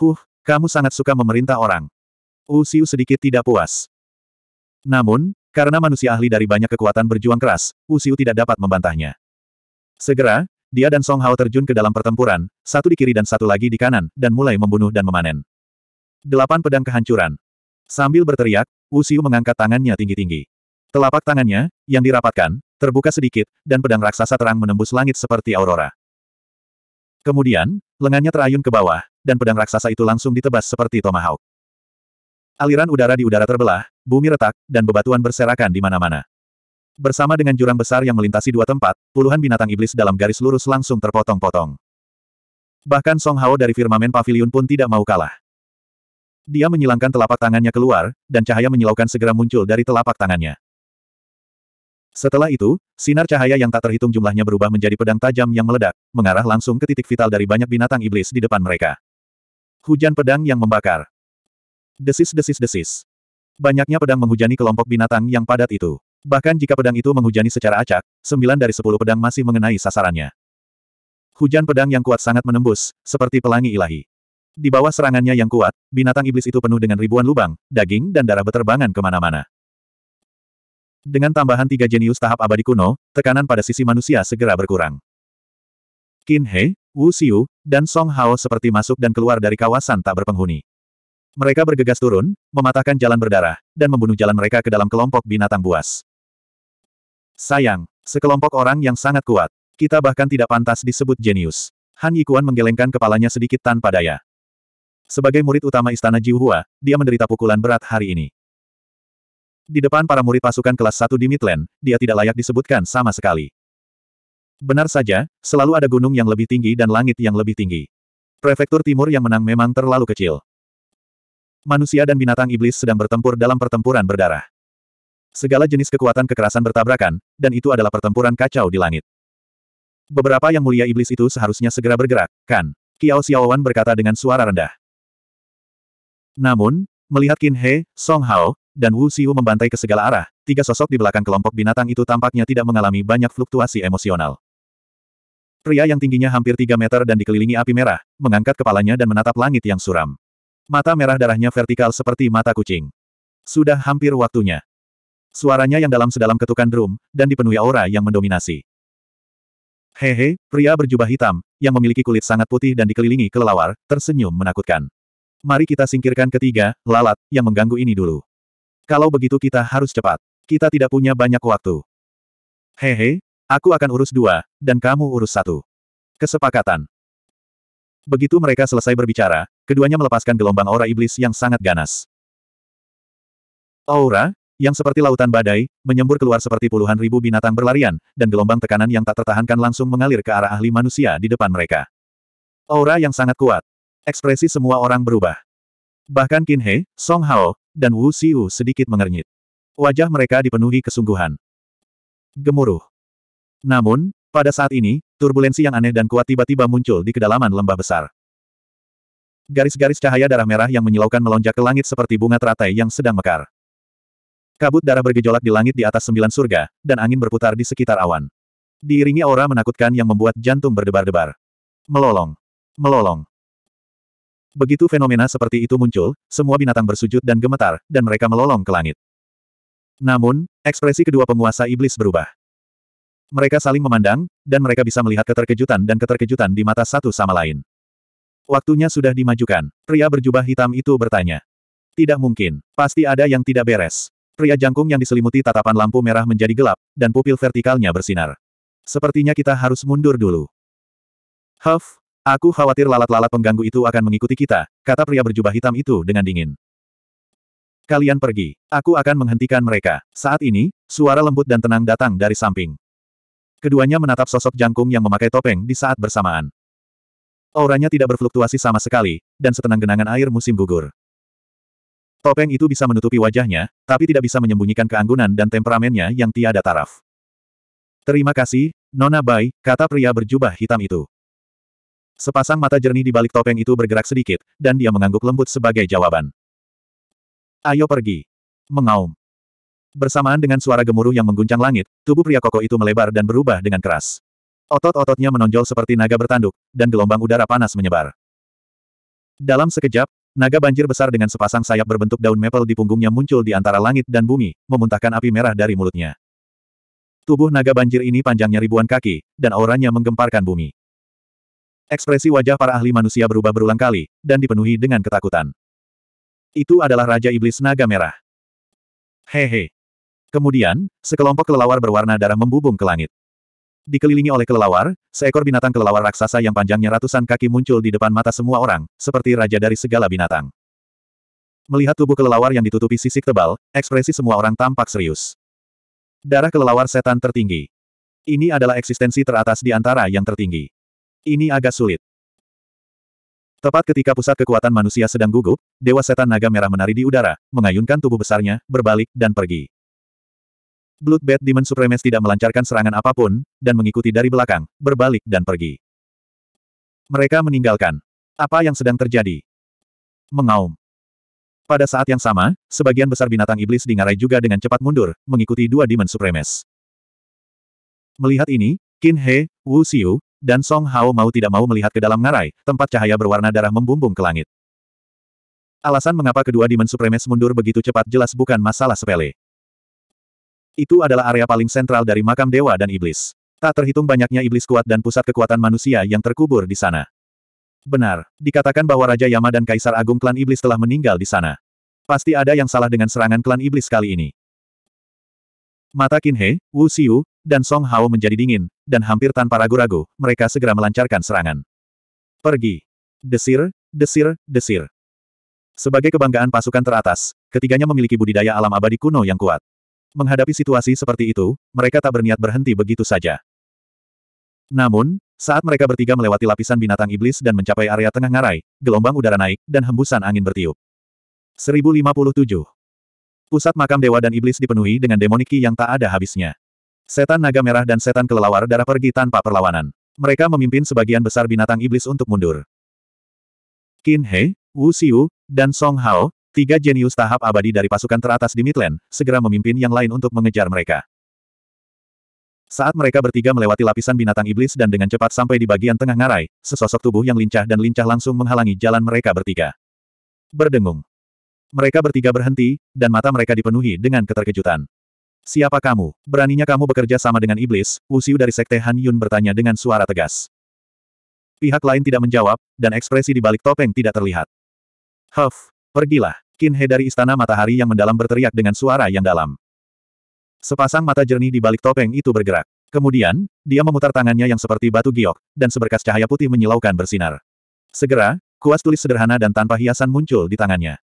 Huh, kamu sangat suka memerintah orang. Usiu sedikit tidak puas. Namun, karena manusia ahli dari banyak kekuatan berjuang keras, Usiu tidak dapat membantahnya. Segera, dia dan Song Hao terjun ke dalam pertempuran, satu di kiri dan satu lagi di kanan, dan mulai membunuh dan memanen. Delapan pedang kehancuran. Sambil berteriak, Usiu mengangkat tangannya tinggi-tinggi. Telapak tangannya, yang dirapatkan, terbuka sedikit, dan pedang raksasa terang menembus langit seperti aurora. Kemudian, lengannya terayun ke bawah, dan pedang raksasa itu langsung ditebas seperti tomahawk. Aliran udara di udara terbelah, bumi retak, dan bebatuan berserakan di mana-mana. Bersama dengan jurang besar yang melintasi dua tempat, puluhan binatang iblis dalam garis lurus langsung terpotong-potong. Bahkan Song Hao dari firmamen pavilion pun tidak mau kalah. Dia menyilangkan telapak tangannya keluar, dan cahaya menyilaukan segera muncul dari telapak tangannya. Setelah itu, sinar cahaya yang tak terhitung jumlahnya berubah menjadi pedang tajam yang meledak, mengarah langsung ke titik vital dari banyak binatang iblis di depan mereka. Hujan pedang yang membakar. Desis-desis-desis. Banyaknya pedang menghujani kelompok binatang yang padat itu. Bahkan jika pedang itu menghujani secara acak, sembilan dari sepuluh pedang masih mengenai sasarannya. Hujan pedang yang kuat sangat menembus, seperti pelangi ilahi. Di bawah serangannya yang kuat, binatang iblis itu penuh dengan ribuan lubang, daging dan darah beterbangan kemana-mana. Dengan tambahan tiga jenius tahap abadi kuno, tekanan pada sisi manusia segera berkurang. Qin He, Wu Xiu, dan Song Hao seperti masuk dan keluar dari kawasan tak berpenghuni. Mereka bergegas turun, mematahkan jalan berdarah, dan membunuh jalan mereka ke dalam kelompok binatang buas. Sayang, sekelompok orang yang sangat kuat. Kita bahkan tidak pantas disebut jenius. Han Yikuan menggelengkan kepalanya sedikit tanpa daya. Sebagai murid utama Istana Jiuhua, dia menderita pukulan berat hari ini. Di depan para murid pasukan kelas 1 di Midland, dia tidak layak disebutkan sama sekali. Benar saja, selalu ada gunung yang lebih tinggi dan langit yang lebih tinggi. Prefektur Timur yang menang memang terlalu kecil. Manusia dan binatang iblis sedang bertempur dalam pertempuran berdarah. Segala jenis kekuatan kekerasan bertabrakan, dan itu adalah pertempuran kacau di langit. Beberapa yang mulia iblis itu seharusnya segera bergerak, kan? Kiao Xiaowan berkata dengan suara rendah. Namun, melihat Qin He, Song Hao, dan Wu Siu membantai ke segala arah, tiga sosok di belakang kelompok binatang itu tampaknya tidak mengalami banyak fluktuasi emosional. Pria yang tingginya hampir tiga meter dan dikelilingi api merah, mengangkat kepalanya dan menatap langit yang suram. Mata merah darahnya vertikal seperti mata kucing. Sudah hampir waktunya. Suaranya yang dalam sedalam ketukan drum, dan dipenuhi aura yang mendominasi. Hehe, pria berjubah hitam, yang memiliki kulit sangat putih dan dikelilingi kelelawar, tersenyum menakutkan. Mari kita singkirkan ketiga, lalat, yang mengganggu ini dulu. Kalau begitu kita harus cepat. Kita tidak punya banyak waktu. Hehe, aku akan urus dua, dan kamu urus satu. Kesepakatan. Begitu mereka selesai berbicara, keduanya melepaskan gelombang aura iblis yang sangat ganas. Aura, yang seperti lautan badai, menyembur keluar seperti puluhan ribu binatang berlarian, dan gelombang tekanan yang tak tertahankan langsung mengalir ke arah ahli manusia di depan mereka. Aura yang sangat kuat. Ekspresi semua orang berubah. Bahkan Qin He, Song Hao, dan Wu Xiu sedikit mengernyit. Wajah mereka dipenuhi kesungguhan. Gemuruh. Namun, pada saat ini, turbulensi yang aneh dan kuat tiba-tiba muncul di kedalaman lembah besar. Garis-garis cahaya darah merah yang menyilaukan melonjak ke langit seperti bunga teratai yang sedang mekar. Kabut darah bergejolak di langit di atas sembilan surga, dan angin berputar di sekitar awan. Diiringi aura menakutkan yang membuat jantung berdebar-debar. Melolong. Melolong. Begitu fenomena seperti itu muncul, semua binatang bersujud dan gemetar, dan mereka melolong ke langit. Namun, ekspresi kedua penguasa iblis berubah. Mereka saling memandang, dan mereka bisa melihat keterkejutan dan keterkejutan di mata satu sama lain. Waktunya sudah dimajukan. Pria berjubah hitam itu bertanya. Tidak mungkin. Pasti ada yang tidak beres. Pria jangkung yang diselimuti tatapan lampu merah menjadi gelap, dan pupil vertikalnya bersinar. Sepertinya kita harus mundur dulu. Huff, Aku khawatir lalat-lalat pengganggu itu akan mengikuti kita, kata pria berjubah hitam itu dengan dingin. Kalian pergi. Aku akan menghentikan mereka. Saat ini, suara lembut dan tenang datang dari samping. Keduanya menatap sosok jangkung yang memakai topeng di saat bersamaan. Auranya tidak berfluktuasi sama sekali, dan setenang genangan air musim gugur. Topeng itu bisa menutupi wajahnya, tapi tidak bisa menyembunyikan keanggunan dan temperamennya yang tiada taraf. Terima kasih, Nona Bai, kata pria berjubah hitam itu. Sepasang mata jernih di balik topeng itu bergerak sedikit, dan dia mengangguk lembut sebagai jawaban. Ayo pergi. Mengaum. Bersamaan dengan suara gemuruh yang mengguncang langit, tubuh pria koko itu melebar dan berubah dengan keras. Otot-ototnya menonjol seperti naga bertanduk, dan gelombang udara panas menyebar. Dalam sekejap, Naga banjir besar dengan sepasang sayap berbentuk daun maple di punggungnya muncul di antara langit dan bumi, memuntahkan api merah dari mulutnya. Tubuh naga banjir ini panjangnya ribuan kaki, dan auranya menggemparkan bumi. Ekspresi wajah para ahli manusia berubah berulang kali, dan dipenuhi dengan ketakutan. Itu adalah Raja Iblis Naga Merah. Hehe. Kemudian, sekelompok kelelawar berwarna darah membubung ke langit. Dikelilingi oleh kelelawar, seekor binatang kelelawar raksasa yang panjangnya ratusan kaki muncul di depan mata semua orang, seperti raja dari segala binatang. Melihat tubuh kelelawar yang ditutupi sisik tebal, ekspresi semua orang tampak serius. Darah kelelawar setan tertinggi. Ini adalah eksistensi teratas di antara yang tertinggi. Ini agak sulit. Tepat ketika pusat kekuatan manusia sedang gugup, Dewa Setan Naga Merah menari di udara, mengayunkan tubuh besarnya, berbalik, dan pergi. Bloodbath Demon Supremes tidak melancarkan serangan apapun, dan mengikuti dari belakang, berbalik, dan pergi. Mereka meninggalkan. Apa yang sedang terjadi? Mengaum. Pada saat yang sama, sebagian besar binatang iblis di ngarai juga dengan cepat mundur, mengikuti dua Demon Supremes. Melihat ini, Qin He, Wu Xiu, dan Song Hao mau tidak mau melihat ke dalam ngarai, tempat cahaya berwarna darah membumbung ke langit. Alasan mengapa kedua dimen supremes mundur begitu cepat jelas bukan masalah sepele. Itu adalah area paling sentral dari makam dewa dan iblis. Tak terhitung banyaknya iblis kuat dan pusat kekuatan manusia yang terkubur di sana. Benar, dikatakan bahwa Raja Yama dan Kaisar Agung klan iblis telah meninggal di sana. Pasti ada yang salah dengan serangan klan iblis kali ini. Mata Qin He, Wu Xiu, dan Song Hao menjadi dingin, dan hampir tanpa ragu-ragu, mereka segera melancarkan serangan. Pergi! Desir, desir, desir. Sebagai kebanggaan pasukan teratas, ketiganya memiliki budidaya alam abadi kuno yang kuat. Menghadapi situasi seperti itu, mereka tak berniat berhenti begitu saja. Namun, saat mereka bertiga melewati lapisan binatang iblis dan mencapai area tengah ngarai, gelombang udara naik, dan hembusan angin bertiup. 1057. Pusat makam dewa dan iblis dipenuhi dengan demoniki yang tak ada habisnya. Setan naga merah dan setan kelelawar darah pergi tanpa perlawanan. Mereka memimpin sebagian besar binatang iblis untuk mundur. Qin He, Wu Xiu, dan Song Hao, tiga jenius tahap abadi dari pasukan teratas di Midland, segera memimpin yang lain untuk mengejar mereka. Saat mereka bertiga melewati lapisan binatang iblis dan dengan cepat sampai di bagian tengah ngarai, sesosok tubuh yang lincah dan lincah langsung menghalangi jalan mereka bertiga. Berdengung. Mereka bertiga berhenti, dan mata mereka dipenuhi dengan keterkejutan. Siapa kamu? Beraninya kamu bekerja sama dengan iblis? Usiu dari Sekte Han Yun bertanya dengan suara tegas. Pihak lain tidak menjawab, dan ekspresi di balik topeng tidak terlihat. Huff, pergilah. Qin He dari Istana Matahari yang mendalam berteriak dengan suara yang dalam. Sepasang mata jernih di balik topeng itu bergerak. Kemudian, dia memutar tangannya yang seperti batu giok, dan seberkas cahaya putih menyilaukan bersinar. Segera, kuas tulis sederhana dan tanpa hiasan muncul di tangannya.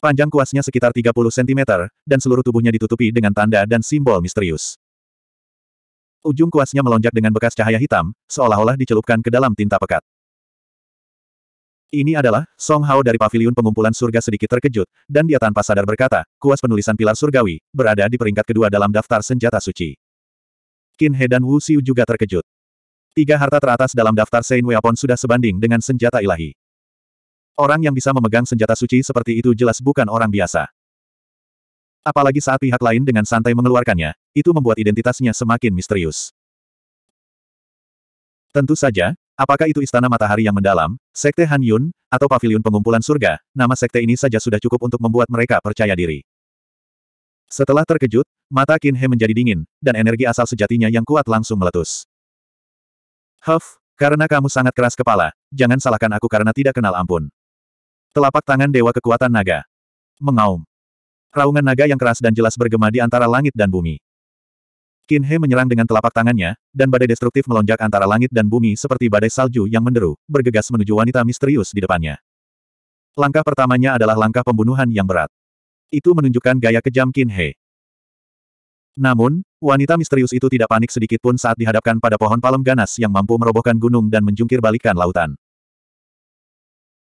Panjang kuasnya sekitar 30 cm, dan seluruh tubuhnya ditutupi dengan tanda dan simbol misterius. Ujung kuasnya melonjak dengan bekas cahaya hitam, seolah-olah dicelupkan ke dalam tinta pekat. Ini adalah, Song Hao dari paviliun pengumpulan surga sedikit terkejut, dan dia tanpa sadar berkata, kuas penulisan pilar surgawi, berada di peringkat kedua dalam daftar senjata suci. Qin He dan Wu Xiu juga terkejut. Tiga harta teratas dalam daftar Sein Weapon sudah sebanding dengan senjata ilahi. Orang yang bisa memegang senjata suci seperti itu jelas bukan orang biasa. Apalagi saat pihak lain dengan santai mengeluarkannya, itu membuat identitasnya semakin misterius. Tentu saja, apakah itu Istana Matahari yang mendalam, Sekte Han Yun, atau Paviliun Pengumpulan Surga, nama sekte ini saja sudah cukup untuk membuat mereka percaya diri. Setelah terkejut, mata Qin He menjadi dingin, dan energi asal sejatinya yang kuat langsung meletus. Huff, karena kamu sangat keras kepala, jangan salahkan aku karena tidak kenal ampun. Telapak tangan Dewa Kekuatan Naga. Mengaum. Raungan naga yang keras dan jelas bergema di antara langit dan bumi. Qin He menyerang dengan telapak tangannya, dan badai destruktif melonjak antara langit dan bumi seperti badai salju yang menderu, bergegas menuju wanita misterius di depannya. Langkah pertamanya adalah langkah pembunuhan yang berat. Itu menunjukkan gaya kejam Qin He. Namun, wanita misterius itu tidak panik sedikit pun saat dihadapkan pada pohon palem ganas yang mampu merobohkan gunung dan menjungkir balikan lautan.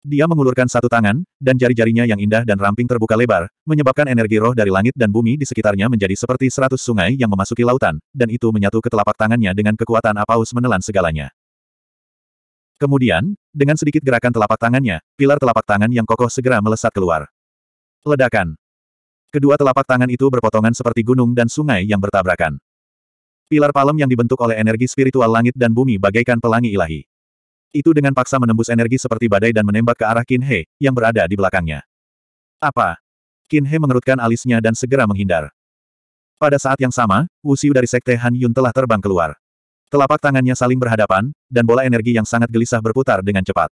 Dia mengulurkan satu tangan, dan jari-jarinya yang indah dan ramping terbuka lebar, menyebabkan energi roh dari langit dan bumi di sekitarnya menjadi seperti seratus sungai yang memasuki lautan, dan itu menyatu ke telapak tangannya dengan kekuatan apaus menelan segalanya. Kemudian, dengan sedikit gerakan telapak tangannya, pilar telapak tangan yang kokoh segera melesat keluar. Ledakan. Kedua telapak tangan itu berpotongan seperti gunung dan sungai yang bertabrakan. Pilar palem yang dibentuk oleh energi spiritual langit dan bumi bagaikan pelangi ilahi itu dengan paksa menembus energi seperti badai dan menembak ke arah Qin He, yang berada di belakangnya. Apa? Qin He mengerutkan alisnya dan segera menghindar. Pada saat yang sama, Wuxiu dari Sekte Han Yun telah terbang keluar. Telapak tangannya saling berhadapan, dan bola energi yang sangat gelisah berputar dengan cepat.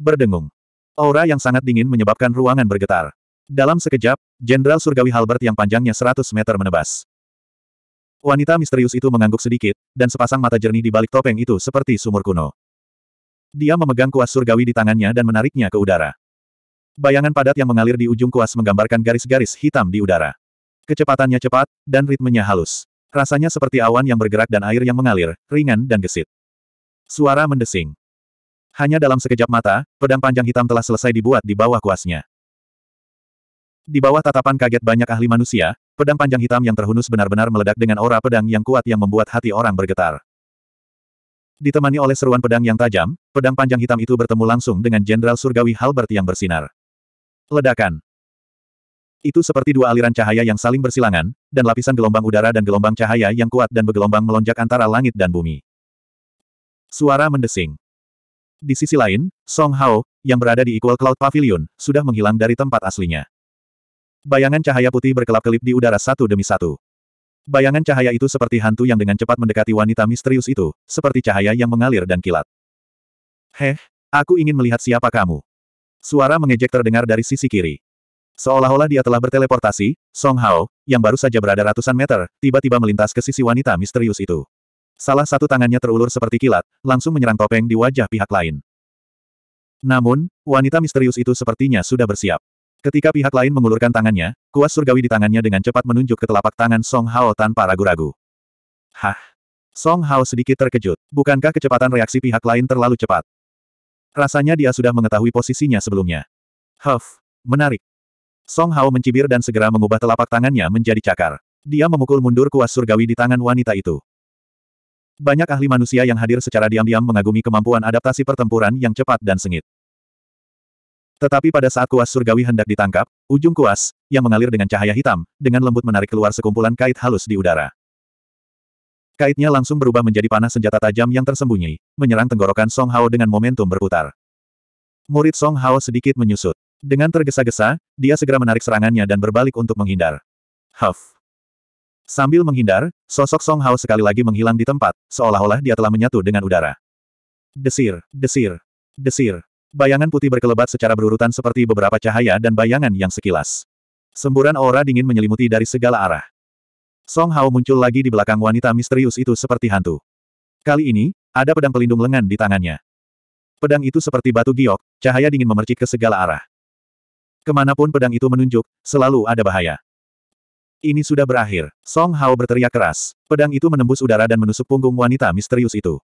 Berdengung. Aura yang sangat dingin menyebabkan ruangan bergetar. Dalam sekejap, Jenderal Surgawi Halbert yang panjangnya 100 meter menebas. Wanita misterius itu mengangguk sedikit, dan sepasang mata jernih di balik topeng itu seperti sumur kuno. Dia memegang kuas surgawi di tangannya dan menariknya ke udara. Bayangan padat yang mengalir di ujung kuas menggambarkan garis-garis hitam di udara. Kecepatannya cepat, dan ritmenya halus. Rasanya seperti awan yang bergerak dan air yang mengalir, ringan dan gesit. Suara mendesing. Hanya dalam sekejap mata, pedang panjang hitam telah selesai dibuat di bawah kuasnya. Di bawah tatapan kaget banyak ahli manusia, pedang panjang hitam yang terhunus benar-benar meledak dengan aura pedang yang kuat yang membuat hati orang bergetar. Ditemani oleh seruan pedang yang tajam, pedang panjang hitam itu bertemu langsung dengan Jenderal Surgawi Halbert yang bersinar. Ledakan. Itu seperti dua aliran cahaya yang saling bersilangan, dan lapisan gelombang udara dan gelombang cahaya yang kuat dan bergelombang melonjak antara langit dan bumi. Suara mendesing. Di sisi lain, Song Hao, yang berada di Equal Cloud Pavilion, sudah menghilang dari tempat aslinya. Bayangan cahaya putih berkelap-kelip di udara satu demi satu. Bayangan cahaya itu seperti hantu yang dengan cepat mendekati wanita misterius itu, seperti cahaya yang mengalir dan kilat. Heh, aku ingin melihat siapa kamu. Suara mengejek terdengar dari sisi kiri. Seolah-olah dia telah berteleportasi, Song Hao, yang baru saja berada ratusan meter, tiba-tiba melintas ke sisi wanita misterius itu. Salah satu tangannya terulur seperti kilat, langsung menyerang topeng di wajah pihak lain. Namun, wanita misterius itu sepertinya sudah bersiap. Ketika pihak lain mengulurkan tangannya, kuas surgawi di tangannya dengan cepat menunjuk ke telapak tangan Song Hao tanpa ragu-ragu. Hah? Song Hao sedikit terkejut. Bukankah kecepatan reaksi pihak lain terlalu cepat? Rasanya dia sudah mengetahui posisinya sebelumnya. Huff, menarik. Song Hao mencibir dan segera mengubah telapak tangannya menjadi cakar. Dia memukul mundur kuas surgawi di tangan wanita itu. Banyak ahli manusia yang hadir secara diam-diam mengagumi kemampuan adaptasi pertempuran yang cepat dan sengit. Tetapi pada saat kuas surgawi hendak ditangkap, ujung kuas, yang mengalir dengan cahaya hitam, dengan lembut menarik keluar sekumpulan kait halus di udara. Kaitnya langsung berubah menjadi panah senjata tajam yang tersembunyi, menyerang tenggorokan Song Hao dengan momentum berputar. Murid Song Hao sedikit menyusut. Dengan tergesa-gesa, dia segera menarik serangannya dan berbalik untuk menghindar. Huff. Sambil menghindar, sosok Song Hao sekali lagi menghilang di tempat, seolah-olah dia telah menyatu dengan udara. Desir, desir, desir. Bayangan putih berkelebat secara berurutan seperti beberapa cahaya dan bayangan yang sekilas. Semburan aura dingin menyelimuti dari segala arah. Song Hao muncul lagi di belakang wanita misterius itu seperti hantu. Kali ini, ada pedang pelindung lengan di tangannya. Pedang itu seperti batu giok, cahaya dingin memercik ke segala arah. Kemanapun pedang itu menunjuk, selalu ada bahaya. Ini sudah berakhir. Song Hao berteriak keras. Pedang itu menembus udara dan menusuk punggung wanita misterius itu.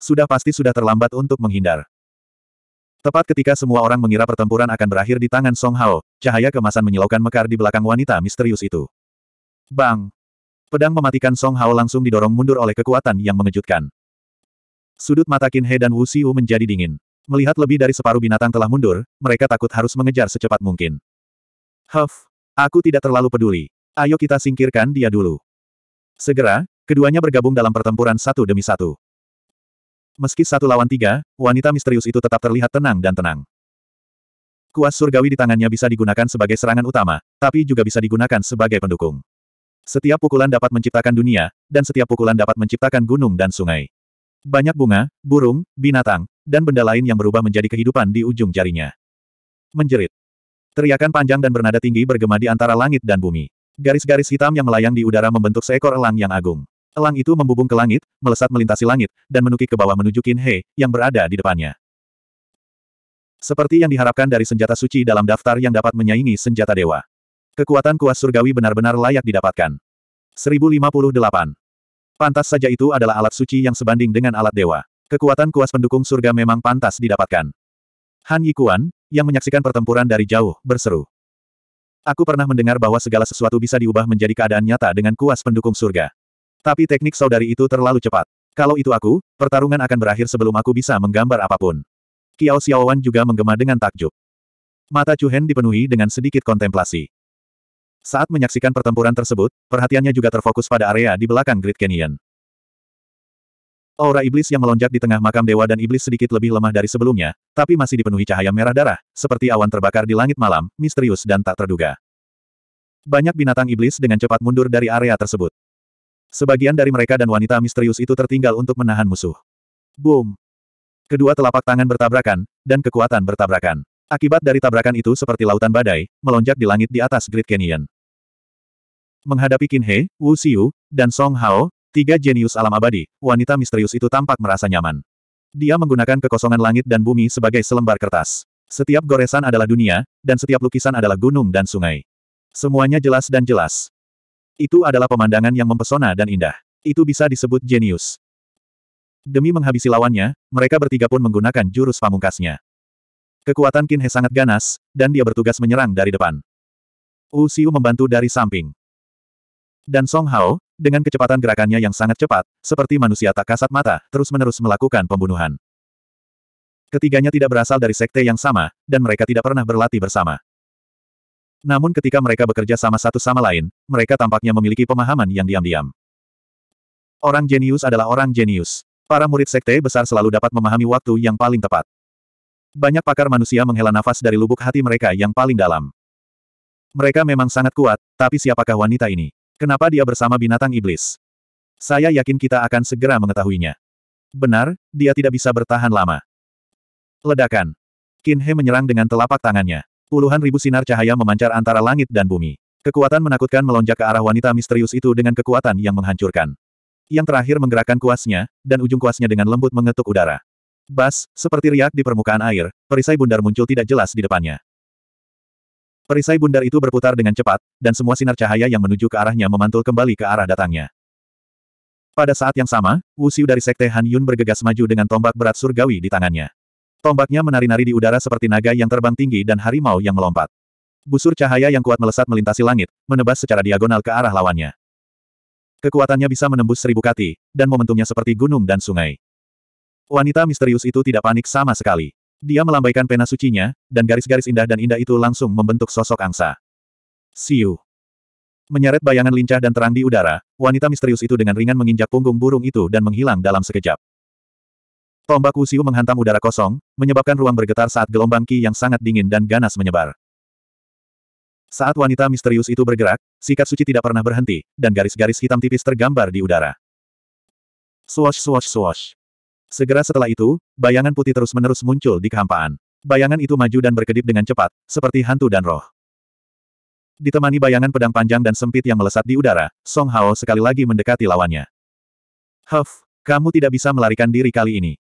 Sudah pasti sudah terlambat untuk menghindar. Tepat ketika semua orang mengira pertempuran akan berakhir di tangan Song Hao, cahaya kemasan menyilaukan mekar di belakang wanita misterius itu. Bang! Pedang mematikan Song Hao langsung didorong mundur oleh kekuatan yang mengejutkan. Sudut mata Qin He dan Wu Xiu menjadi dingin. Melihat lebih dari separuh binatang telah mundur, mereka takut harus mengejar secepat mungkin. Huff! Aku tidak terlalu peduli. Ayo kita singkirkan dia dulu. Segera, keduanya bergabung dalam pertempuran satu demi satu. Meski satu lawan tiga, wanita misterius itu tetap terlihat tenang dan tenang. Kuas surgawi di tangannya bisa digunakan sebagai serangan utama, tapi juga bisa digunakan sebagai pendukung. Setiap pukulan dapat menciptakan dunia, dan setiap pukulan dapat menciptakan gunung dan sungai. Banyak bunga, burung, binatang, dan benda lain yang berubah menjadi kehidupan di ujung jarinya. Menjerit. Teriakan panjang dan bernada tinggi bergema di antara langit dan bumi. Garis-garis hitam yang melayang di udara membentuk seekor elang yang agung. Elang itu membubung ke langit, melesat melintasi langit, dan menukik ke bawah menuju Qin yang berada di depannya. Seperti yang diharapkan dari senjata suci dalam daftar yang dapat menyaingi senjata dewa. Kekuatan kuas surgawi benar-benar layak didapatkan. 1058. Pantas saja itu adalah alat suci yang sebanding dengan alat dewa. Kekuatan kuas pendukung surga memang pantas didapatkan. Han Yikuan, yang menyaksikan pertempuran dari jauh, berseru. Aku pernah mendengar bahwa segala sesuatu bisa diubah menjadi keadaan nyata dengan kuas pendukung surga. Tapi teknik saudari itu terlalu cepat. Kalau itu aku, pertarungan akan berakhir sebelum aku bisa menggambar apapun. Kiao Xiaowan juga menggema dengan takjub. Mata Chu Hen dipenuhi dengan sedikit kontemplasi. Saat menyaksikan pertempuran tersebut, perhatiannya juga terfokus pada area di belakang Great Canyon. Aura iblis yang melonjak di tengah makam dewa dan iblis sedikit lebih lemah dari sebelumnya, tapi masih dipenuhi cahaya merah darah, seperti awan terbakar di langit malam, misterius dan tak terduga. Banyak binatang iblis dengan cepat mundur dari area tersebut. Sebagian dari mereka dan wanita misterius itu tertinggal untuk menahan musuh. Boom! Kedua telapak tangan bertabrakan, dan kekuatan bertabrakan. Akibat dari tabrakan itu seperti lautan badai, melonjak di langit di atas Great Canyon. Menghadapi Qin He, Wu Xiu, dan Song Hao, tiga jenius alam abadi, wanita misterius itu tampak merasa nyaman. Dia menggunakan kekosongan langit dan bumi sebagai selembar kertas. Setiap goresan adalah dunia, dan setiap lukisan adalah gunung dan sungai. Semuanya jelas dan jelas. Itu adalah pemandangan yang mempesona dan indah. Itu bisa disebut jenius. Demi menghabisi lawannya, mereka bertiga pun menggunakan jurus pamungkasnya. Kekuatan Qin He sangat ganas, dan dia bertugas menyerang dari depan. Wu Xiu membantu dari samping. Dan Song Hao, dengan kecepatan gerakannya yang sangat cepat, seperti manusia tak kasat mata, terus-menerus melakukan pembunuhan. Ketiganya tidak berasal dari sekte yang sama, dan mereka tidak pernah berlatih bersama. Namun ketika mereka bekerja sama satu sama lain, mereka tampaknya memiliki pemahaman yang diam-diam. Orang jenius adalah orang jenius. Para murid sekte besar selalu dapat memahami waktu yang paling tepat. Banyak pakar manusia menghela nafas dari lubuk hati mereka yang paling dalam. Mereka memang sangat kuat, tapi siapakah wanita ini? Kenapa dia bersama binatang iblis? Saya yakin kita akan segera mengetahuinya. Benar, dia tidak bisa bertahan lama. Ledakan. Kin Kinhe menyerang dengan telapak tangannya. Puluhan ribu sinar cahaya memancar antara langit dan bumi. Kekuatan menakutkan melonjak ke arah wanita misterius itu dengan kekuatan yang menghancurkan. Yang terakhir menggerakkan kuasnya, dan ujung kuasnya dengan lembut mengetuk udara. Bas, seperti riak di permukaan air, perisai bundar muncul tidak jelas di depannya. Perisai bundar itu berputar dengan cepat, dan semua sinar cahaya yang menuju ke arahnya memantul kembali ke arah datangnya. Pada saat yang sama, Wusiu dari Sekte Han Yun bergegas maju dengan tombak berat surgawi di tangannya. Tombaknya menari-nari di udara seperti naga yang terbang tinggi dan harimau yang melompat. Busur cahaya yang kuat melesat melintasi langit, menebas secara diagonal ke arah lawannya. Kekuatannya bisa menembus seribu kati, dan momentumnya seperti gunung dan sungai. Wanita misterius itu tidak panik sama sekali. Dia melambaikan pena sucinya, dan garis-garis indah dan indah itu langsung membentuk sosok angsa. Siu. Menyeret bayangan lincah dan terang di udara, wanita misterius itu dengan ringan menginjak punggung burung itu dan menghilang dalam sekejap. Tombak Wusiu menghantam udara kosong, menyebabkan ruang bergetar saat gelombang ki yang sangat dingin dan ganas menyebar. Saat wanita misterius itu bergerak, sikat suci tidak pernah berhenti, dan garis-garis hitam tipis tergambar di udara. Swash swash swash. Segera setelah itu, bayangan putih terus-menerus muncul di kehampaan. Bayangan itu maju dan berkedip dengan cepat, seperti hantu dan roh. Ditemani bayangan pedang panjang dan sempit yang melesat di udara, Song Hao sekali lagi mendekati lawannya. Huff, kamu tidak bisa melarikan diri kali ini.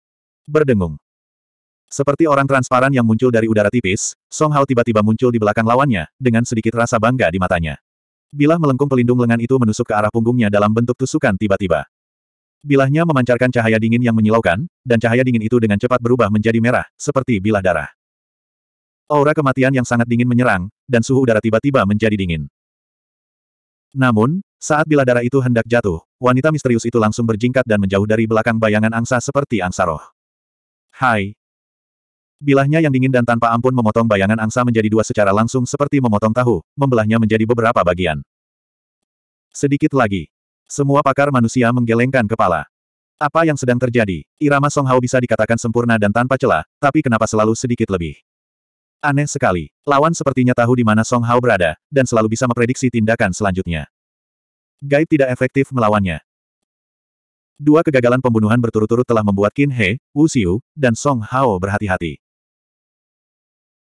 Berdengung. Seperti orang transparan yang muncul dari udara tipis, Song Hao tiba-tiba muncul di belakang lawannya, dengan sedikit rasa bangga di matanya. Bilah melengkung pelindung lengan itu menusuk ke arah punggungnya dalam bentuk tusukan tiba-tiba. Bilahnya memancarkan cahaya dingin yang menyilaukan, dan cahaya dingin itu dengan cepat berubah menjadi merah, seperti bilah darah. Aura kematian yang sangat dingin menyerang, dan suhu udara tiba-tiba menjadi dingin. Namun, saat bilah darah itu hendak jatuh, wanita misterius itu langsung berjingkat dan menjauh dari belakang bayangan angsa seperti angsa roh. Hai. Bilahnya yang dingin dan tanpa ampun memotong bayangan angsa menjadi dua secara langsung seperti memotong tahu, membelahnya menjadi beberapa bagian. Sedikit lagi. Semua pakar manusia menggelengkan kepala. Apa yang sedang terjadi? Irama Song Hao bisa dikatakan sempurna dan tanpa celah, tapi kenapa selalu sedikit lebih? Aneh sekali. Lawan sepertinya tahu di mana Song Hao berada, dan selalu bisa memprediksi tindakan selanjutnya. Gaib tidak efektif melawannya. Dua kegagalan pembunuhan berturut-turut telah membuat Qin He, Wu Xiu, dan Song Hao berhati-hati.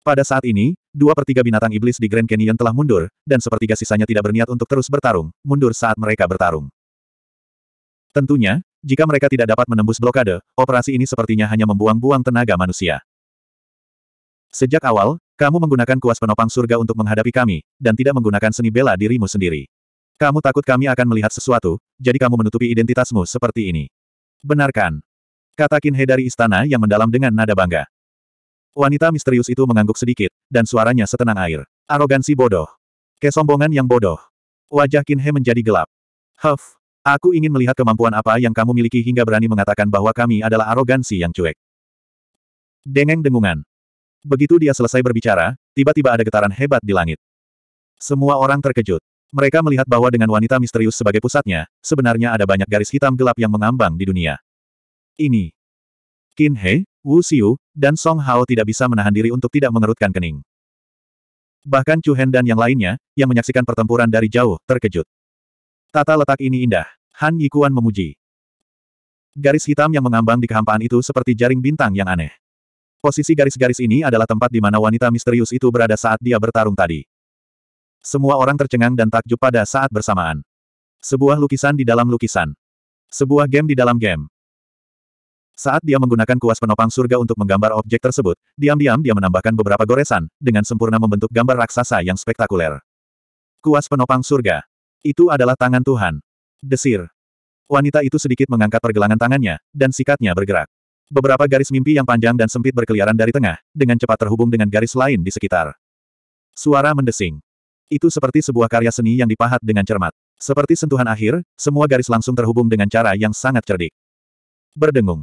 Pada saat ini, dua per tiga binatang iblis di Grand Canyon telah mundur, dan sepertiga sisanya tidak berniat untuk terus bertarung, mundur saat mereka bertarung. Tentunya, jika mereka tidak dapat menembus blokade, operasi ini sepertinya hanya membuang-buang tenaga manusia. Sejak awal, kamu menggunakan kuas penopang surga untuk menghadapi kami, dan tidak menggunakan seni bela dirimu sendiri. Kamu takut kami akan melihat sesuatu, jadi kamu menutupi identitasmu seperti ini. Benarkan. Kata Kinhe dari istana yang mendalam dengan nada bangga. Wanita misterius itu mengangguk sedikit, dan suaranya setenang air. Arogansi bodoh. Kesombongan yang bodoh. Wajah Kinhe menjadi gelap. Huff, aku ingin melihat kemampuan apa yang kamu miliki hingga berani mengatakan bahwa kami adalah arogansi yang cuek. Dengeng dengungan. Begitu dia selesai berbicara, tiba-tiba ada getaran hebat di langit. Semua orang terkejut. Mereka melihat bahwa dengan wanita misterius sebagai pusatnya, sebenarnya ada banyak garis hitam gelap yang mengambang di dunia. Ini. Qin He, Wu Xiu, dan Song Hao tidak bisa menahan diri untuk tidak mengerutkan kening. Bahkan Chu Hen dan yang lainnya, yang menyaksikan pertempuran dari jauh, terkejut. Tata letak ini indah. Han Yikuan memuji. Garis hitam yang mengambang di kehampaan itu seperti jaring bintang yang aneh. Posisi garis-garis ini adalah tempat di mana wanita misterius itu berada saat dia bertarung tadi. Semua orang tercengang dan takjub pada saat bersamaan. Sebuah lukisan di dalam lukisan. Sebuah game di dalam game. Saat dia menggunakan kuas penopang surga untuk menggambar objek tersebut, diam-diam dia menambahkan beberapa goresan, dengan sempurna membentuk gambar raksasa yang spektakuler. Kuas penopang surga. Itu adalah tangan Tuhan. Desir. Wanita itu sedikit mengangkat pergelangan tangannya, dan sikatnya bergerak. Beberapa garis mimpi yang panjang dan sempit berkeliaran dari tengah, dengan cepat terhubung dengan garis lain di sekitar. Suara mendesing. Itu seperti sebuah karya seni yang dipahat dengan cermat. Seperti sentuhan akhir, semua garis langsung terhubung dengan cara yang sangat cerdik. Berdengung.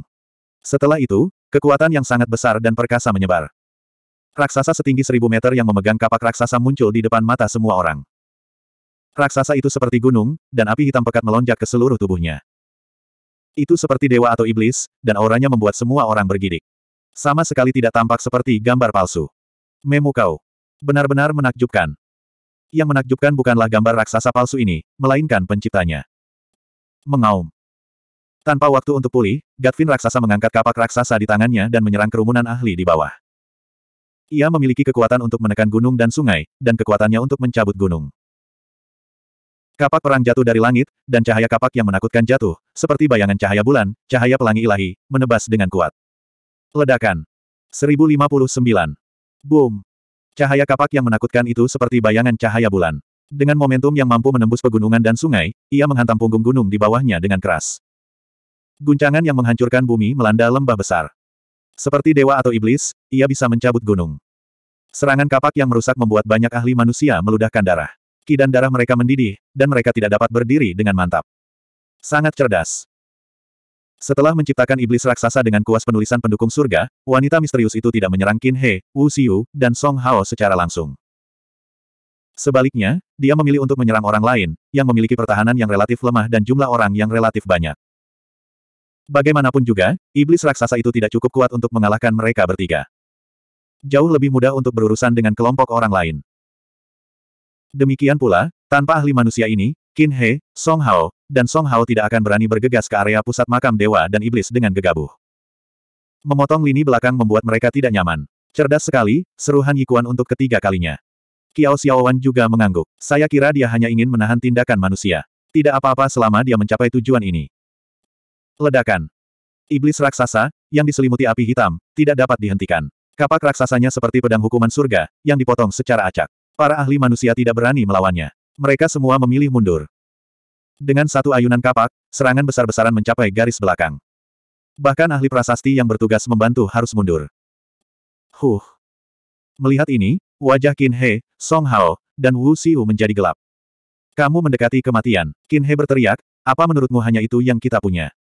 Setelah itu, kekuatan yang sangat besar dan perkasa menyebar. Raksasa setinggi seribu meter yang memegang kapak raksasa muncul di depan mata semua orang. Raksasa itu seperti gunung, dan api hitam pekat melonjak ke seluruh tubuhnya. Itu seperti dewa atau iblis, dan auranya membuat semua orang bergidik. Sama sekali tidak tampak seperti gambar palsu. Memukau. Benar-benar menakjubkan. Yang menakjubkan bukanlah gambar raksasa palsu ini, melainkan penciptanya. Mengaum. Tanpa waktu untuk pulih, Gatvin raksasa mengangkat kapak raksasa di tangannya dan menyerang kerumunan ahli di bawah. Ia memiliki kekuatan untuk menekan gunung dan sungai, dan kekuatannya untuk mencabut gunung. Kapak perang jatuh dari langit, dan cahaya kapak yang menakutkan jatuh, seperti bayangan cahaya bulan, cahaya pelangi ilahi, menebas dengan kuat. Ledakan. 1059. Boom. Cahaya kapak yang menakutkan itu seperti bayangan cahaya bulan. Dengan momentum yang mampu menembus pegunungan dan sungai, ia menghantam punggung gunung di bawahnya dengan keras. Guncangan yang menghancurkan bumi melanda lembah besar. Seperti dewa atau iblis, ia bisa mencabut gunung. Serangan kapak yang merusak membuat banyak ahli manusia meludahkan darah. Ki darah mereka mendidih, dan mereka tidak dapat berdiri dengan mantap. Sangat cerdas. Setelah menciptakan iblis raksasa dengan kuas penulisan pendukung surga, wanita misterius itu tidak menyerang Qin He, Wu Xiu, dan Song Hao secara langsung. Sebaliknya, dia memilih untuk menyerang orang lain, yang memiliki pertahanan yang relatif lemah dan jumlah orang yang relatif banyak. Bagaimanapun juga, iblis raksasa itu tidak cukup kuat untuk mengalahkan mereka bertiga. Jauh lebih mudah untuk berurusan dengan kelompok orang lain. Demikian pula, tanpa ahli manusia ini, Qin He, Song Hao, dan Song Hao tidak akan berani bergegas ke area pusat makam dewa dan iblis dengan gegabah. Memotong lini belakang membuat mereka tidak nyaman. Cerdas sekali, seruhan Yikuan untuk ketiga kalinya. Kiao Xiaowan juga mengangguk. Saya kira dia hanya ingin menahan tindakan manusia. Tidak apa-apa selama dia mencapai tujuan ini. Ledakan. Iblis raksasa, yang diselimuti api hitam, tidak dapat dihentikan. Kapak raksasanya seperti pedang hukuman surga, yang dipotong secara acak. Para ahli manusia tidak berani melawannya. Mereka semua memilih mundur. Dengan satu ayunan kapak, serangan besar-besaran mencapai garis belakang. Bahkan ahli prasasti yang bertugas membantu harus mundur. Huh. Melihat ini, wajah Qin He, Song Hao, dan Wu Xiu menjadi gelap. Kamu mendekati kematian. Qin He berteriak, apa menurutmu hanya itu yang kita punya?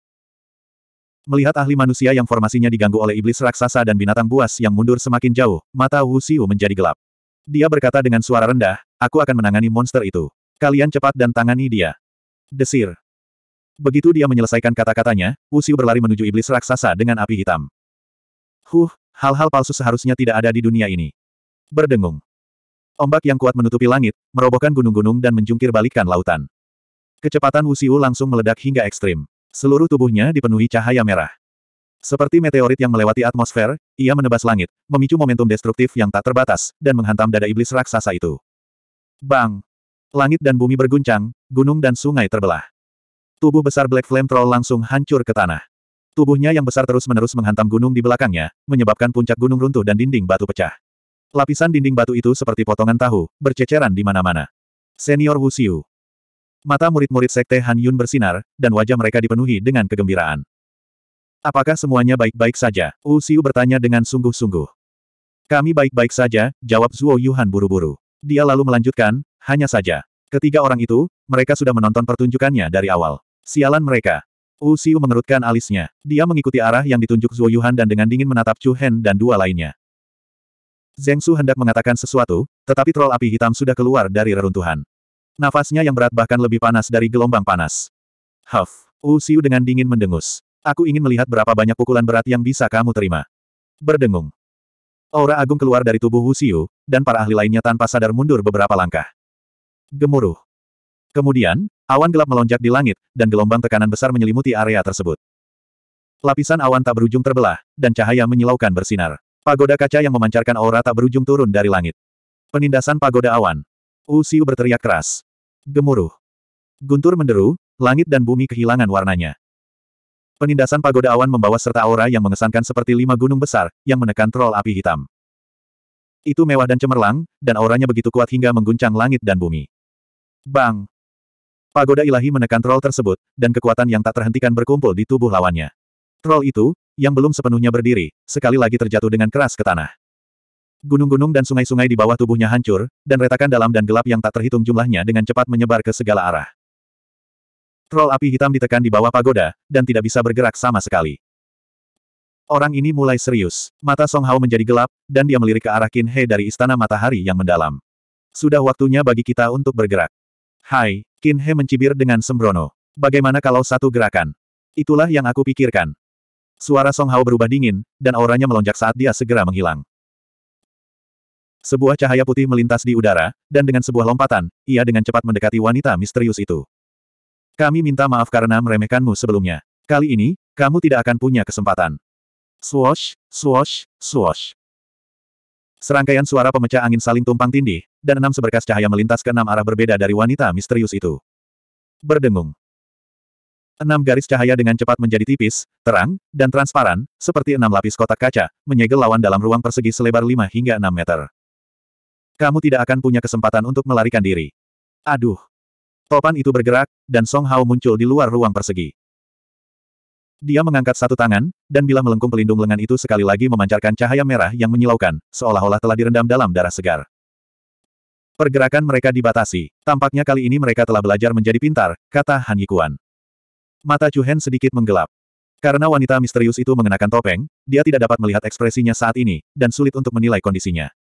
Melihat ahli manusia yang formasinya diganggu oleh iblis raksasa dan binatang buas yang mundur semakin jauh, mata Wu Xiu menjadi gelap. Dia berkata dengan suara rendah, aku akan menangani monster itu. Kalian cepat dan tangani dia. Desir. Begitu dia menyelesaikan kata-katanya, Usiu berlari menuju iblis raksasa dengan api hitam. Huh, hal-hal palsu seharusnya tidak ada di dunia ini. Berdengung. Ombak yang kuat menutupi langit, merobohkan gunung-gunung dan menjungkir balikan lautan. Kecepatan Wusiu langsung meledak hingga ekstrim. Seluruh tubuhnya dipenuhi cahaya merah. Seperti meteorit yang melewati atmosfer, ia menebas langit, memicu momentum destruktif yang tak terbatas, dan menghantam dada iblis raksasa itu. Bang! Langit dan bumi berguncang, gunung dan sungai terbelah. Tubuh besar Black Flame Troll langsung hancur ke tanah. Tubuhnya yang besar terus-menerus menghantam gunung di belakangnya, menyebabkan puncak gunung runtuh dan dinding batu pecah. Lapisan dinding batu itu seperti potongan tahu, berceceran di mana-mana. Senior Wu Xiu. Mata murid-murid Sekte Han Yun bersinar, dan wajah mereka dipenuhi dengan kegembiraan. Apakah semuanya baik-baik saja? Wu Xiu bertanya dengan sungguh-sungguh. Kami baik-baik saja, jawab Zuo Yuhan buru-buru. Dia lalu melanjutkan, hanya saja. Ketiga orang itu, mereka sudah menonton pertunjukannya dari awal. Sialan mereka. Wu Xiu mengerutkan alisnya. Dia mengikuti arah yang ditunjuk Zuo Yuhan dan dengan dingin menatap Chu Hen dan dua lainnya. Zeng Su hendak mengatakan sesuatu, tetapi troll api hitam sudah keluar dari reruntuhan. Nafasnya yang berat bahkan lebih panas dari gelombang panas. Huff. Wu Xiu dengan dingin mendengus. Aku ingin melihat berapa banyak pukulan berat yang bisa kamu terima. Berdengung. Aura agung keluar dari tubuh Hu Xiu, dan para ahli lainnya tanpa sadar mundur beberapa langkah. Gemuruh. Kemudian, awan gelap melonjak di langit, dan gelombang tekanan besar menyelimuti area tersebut. Lapisan awan tak berujung terbelah, dan cahaya menyilaukan bersinar. Pagoda kaca yang memancarkan aura tak berujung turun dari langit. Penindasan pagoda awan. Hu Xiu berteriak keras. Gemuruh. Guntur menderu, langit dan bumi kehilangan warnanya. Penindasan pagoda awan membawa serta aura yang mengesankan seperti lima gunung besar, yang menekan troll api hitam. Itu mewah dan cemerlang, dan auranya begitu kuat hingga mengguncang langit dan bumi. Bang! Pagoda ilahi menekan troll tersebut, dan kekuatan yang tak terhentikan berkumpul di tubuh lawannya. Troll itu, yang belum sepenuhnya berdiri, sekali lagi terjatuh dengan keras ke tanah. Gunung-gunung dan sungai-sungai di bawah tubuhnya hancur, dan retakan dalam dan gelap yang tak terhitung jumlahnya dengan cepat menyebar ke segala arah. Troll api hitam ditekan di bawah pagoda, dan tidak bisa bergerak sama sekali. Orang ini mulai serius. Mata Song Hao menjadi gelap, dan dia melirik ke arah Qin He dari Istana Matahari yang mendalam. Sudah waktunya bagi kita untuk bergerak. Hai, Qin He mencibir dengan sembrono. Bagaimana kalau satu gerakan? Itulah yang aku pikirkan. Suara Song Hao berubah dingin, dan auranya melonjak saat dia segera menghilang. Sebuah cahaya putih melintas di udara, dan dengan sebuah lompatan, ia dengan cepat mendekati wanita misterius itu. Kami minta maaf karena meremehkanmu sebelumnya. Kali ini, kamu tidak akan punya kesempatan. Swash, swash, swash. Serangkaian suara pemecah angin saling tumpang tindih, dan enam seberkas cahaya melintas ke enam arah berbeda dari wanita misterius itu. Berdengung. Enam garis cahaya dengan cepat menjadi tipis, terang, dan transparan, seperti enam lapis kotak kaca, menyegel lawan dalam ruang persegi selebar lima hingga enam meter. Kamu tidak akan punya kesempatan untuk melarikan diri. Aduh. Topan itu bergerak, dan Song Hao muncul di luar ruang persegi. Dia mengangkat satu tangan, dan bila melengkung pelindung lengan itu sekali lagi memancarkan cahaya merah yang menyilaukan, seolah-olah telah direndam dalam darah segar. Pergerakan mereka dibatasi. Tampaknya kali ini mereka telah belajar menjadi pintar, kata Han Yikuan. Mata Chu Hen sedikit menggelap. Karena wanita misterius itu mengenakan topeng, dia tidak dapat melihat ekspresinya saat ini, dan sulit untuk menilai kondisinya.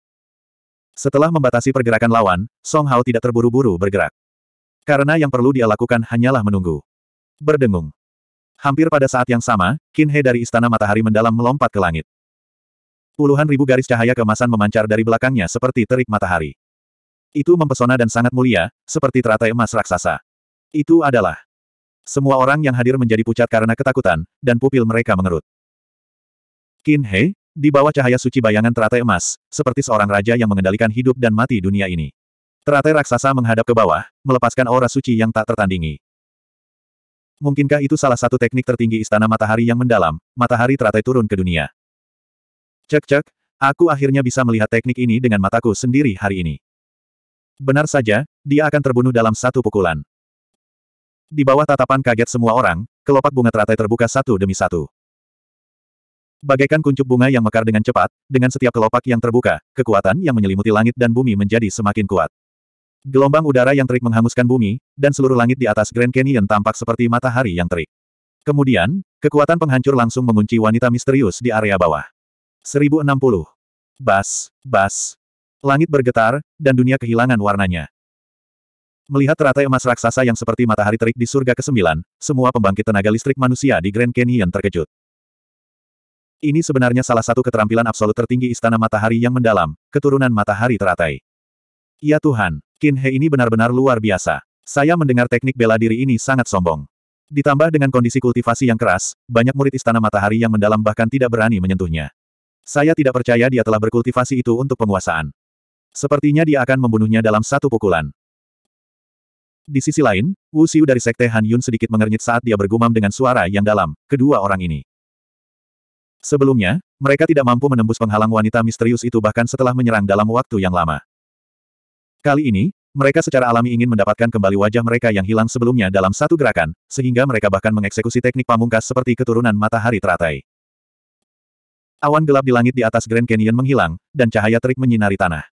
Setelah membatasi pergerakan lawan, Song Hao tidak terburu-buru bergerak. Karena yang perlu dia lakukan hanyalah menunggu. Berdengung. Hampir pada saat yang sama, Kinhe dari Istana Matahari Mendalam melompat ke langit. Puluhan ribu garis cahaya kemasan memancar dari belakangnya seperti terik matahari. Itu mempesona dan sangat mulia, seperti teratai emas raksasa. Itu adalah semua orang yang hadir menjadi pucat karena ketakutan, dan pupil mereka mengerut. Kinhe, di bawah cahaya suci bayangan teratai emas, seperti seorang raja yang mengendalikan hidup dan mati dunia ini. Terate raksasa menghadap ke bawah, melepaskan aura suci yang tak tertandingi. Mungkinkah itu salah satu teknik tertinggi istana matahari yang mendalam, matahari teratai turun ke dunia. Cek-cek, aku akhirnya bisa melihat teknik ini dengan mataku sendiri hari ini. Benar saja, dia akan terbunuh dalam satu pukulan. Di bawah tatapan kaget semua orang, kelopak bunga teratai terbuka satu demi satu. Bagaikan kuncup bunga yang mekar dengan cepat, dengan setiap kelopak yang terbuka, kekuatan yang menyelimuti langit dan bumi menjadi semakin kuat. Gelombang udara yang terik menghanguskan bumi, dan seluruh langit di atas Grand Canyon tampak seperti matahari yang terik. Kemudian, kekuatan penghancur langsung mengunci wanita misterius di area bawah. 1060. Bas, bas. Langit bergetar, dan dunia kehilangan warnanya. Melihat teratai emas raksasa yang seperti matahari terik di surga ke-9, semua pembangkit tenaga listrik manusia di Grand Canyon terkejut. Ini sebenarnya salah satu keterampilan absolut tertinggi Istana Matahari yang mendalam, keturunan matahari teratai. Ya Tuhan, Qin He ini benar-benar luar biasa. Saya mendengar teknik bela diri ini sangat sombong. Ditambah dengan kondisi kultivasi yang keras, banyak murid Istana Matahari yang mendalam bahkan tidak berani menyentuhnya. Saya tidak percaya dia telah berkultivasi itu untuk penguasaan. Sepertinya dia akan membunuhnya dalam satu pukulan. Di sisi lain, Wu Xiu dari Sekte Han Yun sedikit mengernyit saat dia bergumam dengan suara yang dalam, kedua orang ini. Sebelumnya, mereka tidak mampu menembus penghalang wanita misterius itu bahkan setelah menyerang dalam waktu yang lama. Kali ini, mereka secara alami ingin mendapatkan kembali wajah mereka yang hilang sebelumnya dalam satu gerakan, sehingga mereka bahkan mengeksekusi teknik pamungkas seperti keturunan matahari teratai. Awan gelap di langit di atas Grand Canyon menghilang, dan cahaya terik menyinari tanah.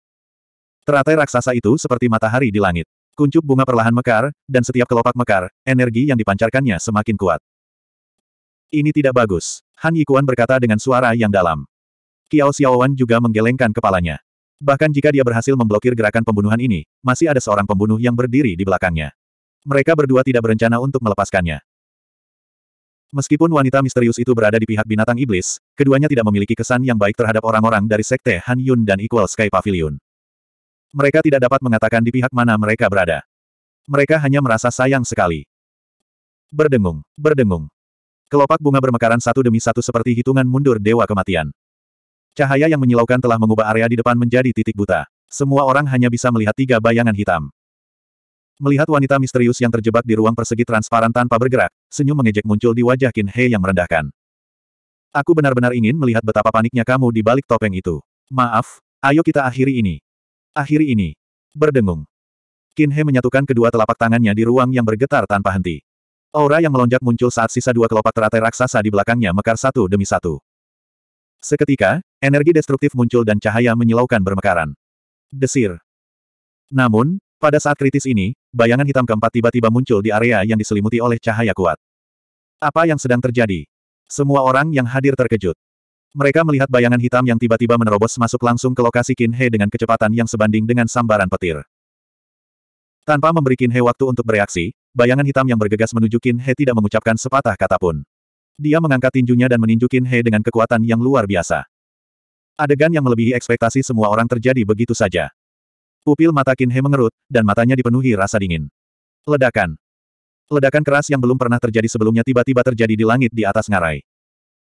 Teratai raksasa itu seperti matahari di langit. Kuncup bunga perlahan mekar, dan setiap kelopak mekar, energi yang dipancarkannya semakin kuat. Ini tidak bagus. Han Yikuan berkata dengan suara yang dalam. Kiao Xiaowan juga menggelengkan kepalanya. Bahkan jika dia berhasil memblokir gerakan pembunuhan ini, masih ada seorang pembunuh yang berdiri di belakangnya. Mereka berdua tidak berencana untuk melepaskannya. Meskipun wanita misterius itu berada di pihak binatang iblis, keduanya tidak memiliki kesan yang baik terhadap orang-orang dari sekte Han Yun dan Equal Sky Pavilion. Mereka tidak dapat mengatakan di pihak mana mereka berada. Mereka hanya merasa sayang sekali. Berdengung, berdengung. Kelopak bunga bermekaran satu demi satu seperti hitungan mundur Dewa Kematian. Cahaya yang menyilaukan telah mengubah area di depan menjadi titik buta. Semua orang hanya bisa melihat tiga bayangan hitam. Melihat wanita misterius yang terjebak di ruang persegi transparan tanpa bergerak, senyum mengejek muncul di wajah Kin He yang merendahkan. Aku benar-benar ingin melihat betapa paniknya kamu di balik topeng itu. Maaf, ayo kita akhiri ini. Akhiri ini. Berdengung. Kin He menyatukan kedua telapak tangannya di ruang yang bergetar tanpa henti. Aura yang melonjak muncul saat sisa dua kelopak teratai raksasa di belakangnya mekar satu demi satu. Seketika, Energi destruktif muncul dan cahaya menyilaukan bermekaran. Desir. Namun, pada saat kritis ini, bayangan hitam keempat tiba-tiba muncul di area yang diselimuti oleh cahaya kuat. Apa yang sedang terjadi? Semua orang yang hadir terkejut. Mereka melihat bayangan hitam yang tiba-tiba menerobos masuk langsung ke lokasi Qin He dengan kecepatan yang sebanding dengan sambaran petir. Tanpa memberi Qin He waktu untuk bereaksi, bayangan hitam yang bergegas menuju Qin He tidak mengucapkan sepatah kata pun. Dia mengangkat tinjunya dan meninju Qin He dengan kekuatan yang luar biasa. Adegan yang melebihi ekspektasi semua orang terjadi begitu saja. Pupil mata Kinhe mengerut, dan matanya dipenuhi rasa dingin. Ledakan. Ledakan keras yang belum pernah terjadi sebelumnya tiba-tiba terjadi di langit di atas ngarai.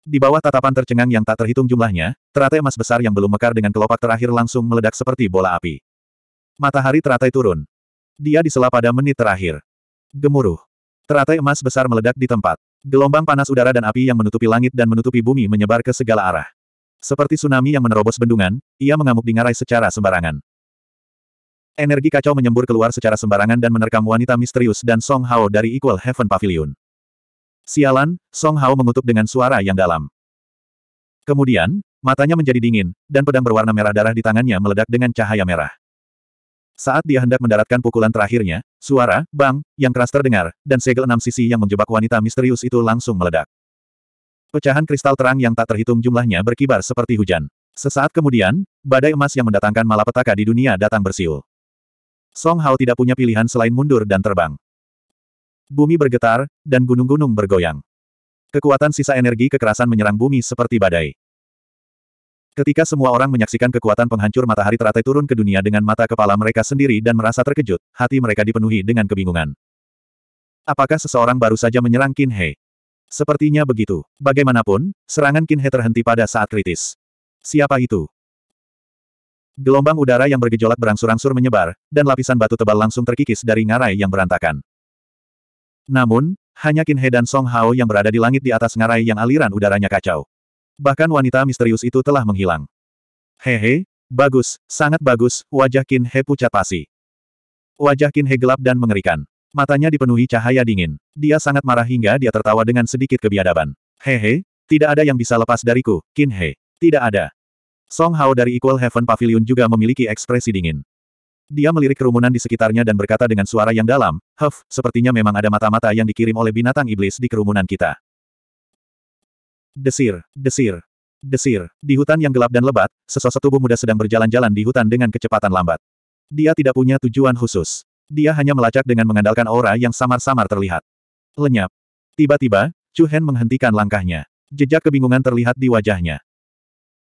Di bawah tatapan tercengang yang tak terhitung jumlahnya, teratai emas besar yang belum mekar dengan kelopak terakhir langsung meledak seperti bola api. Matahari teratai turun. Dia disela pada menit terakhir. Gemuruh. Teratai emas besar meledak di tempat. Gelombang panas udara dan api yang menutupi langit dan menutupi bumi menyebar ke segala arah. Seperti tsunami yang menerobos bendungan, ia mengamuk di ngarai secara sembarangan. Energi kacau menyembur keluar secara sembarangan dan menerkam wanita misterius dan Song Hao dari Equal Heaven Pavilion. Sialan, Song Hao mengutuk dengan suara yang dalam. Kemudian, matanya menjadi dingin, dan pedang berwarna merah darah di tangannya meledak dengan cahaya merah. Saat dia hendak mendaratkan pukulan terakhirnya, suara, bang, yang keras terdengar, dan segel enam sisi yang menjebak wanita misterius itu langsung meledak. Pecahan kristal terang yang tak terhitung jumlahnya berkibar seperti hujan. Sesaat kemudian, badai emas yang mendatangkan malapetaka di dunia datang bersiul. Song Hao tidak punya pilihan selain mundur dan terbang. Bumi bergetar, dan gunung-gunung bergoyang. Kekuatan sisa energi kekerasan menyerang bumi seperti badai. Ketika semua orang menyaksikan kekuatan penghancur matahari teratai turun ke dunia dengan mata kepala mereka sendiri dan merasa terkejut, hati mereka dipenuhi dengan kebingungan. Apakah seseorang baru saja menyerang Qin Hei? Sepertinya begitu. Bagaimanapun, serangan Kinhe terhenti pada saat kritis. Siapa itu? Gelombang udara yang bergejolak berangsur-angsur menyebar, dan lapisan batu tebal langsung terkikis dari ngarai yang berantakan. Namun, hanya Kinhe dan Song Hao yang berada di langit di atas ngarai yang aliran udaranya kacau. Bahkan wanita misterius itu telah menghilang. Hehe, bagus, sangat bagus, wajah Kinhe pucat pasi. Wajah Kinhe gelap dan mengerikan. Matanya dipenuhi cahaya dingin. Dia sangat marah hingga dia tertawa dengan sedikit kebiadaban. Hehe, tidak ada yang bisa lepas dariku, Kinhe. Tidak ada. Song Hao dari Equal Heaven Pavilion juga memiliki ekspresi dingin. Dia melirik kerumunan di sekitarnya dan berkata dengan suara yang dalam, Huff, sepertinya memang ada mata-mata yang dikirim oleh binatang iblis di kerumunan kita. Desir, desir, Desir, di hutan yang gelap dan lebat, sesosok tubuh muda sedang berjalan-jalan di hutan dengan kecepatan lambat. Dia tidak punya tujuan khusus. Dia hanya melacak dengan mengandalkan aura yang samar-samar terlihat. Lenyap. Tiba-tiba, Chu Hen menghentikan langkahnya. Jejak kebingungan terlihat di wajahnya.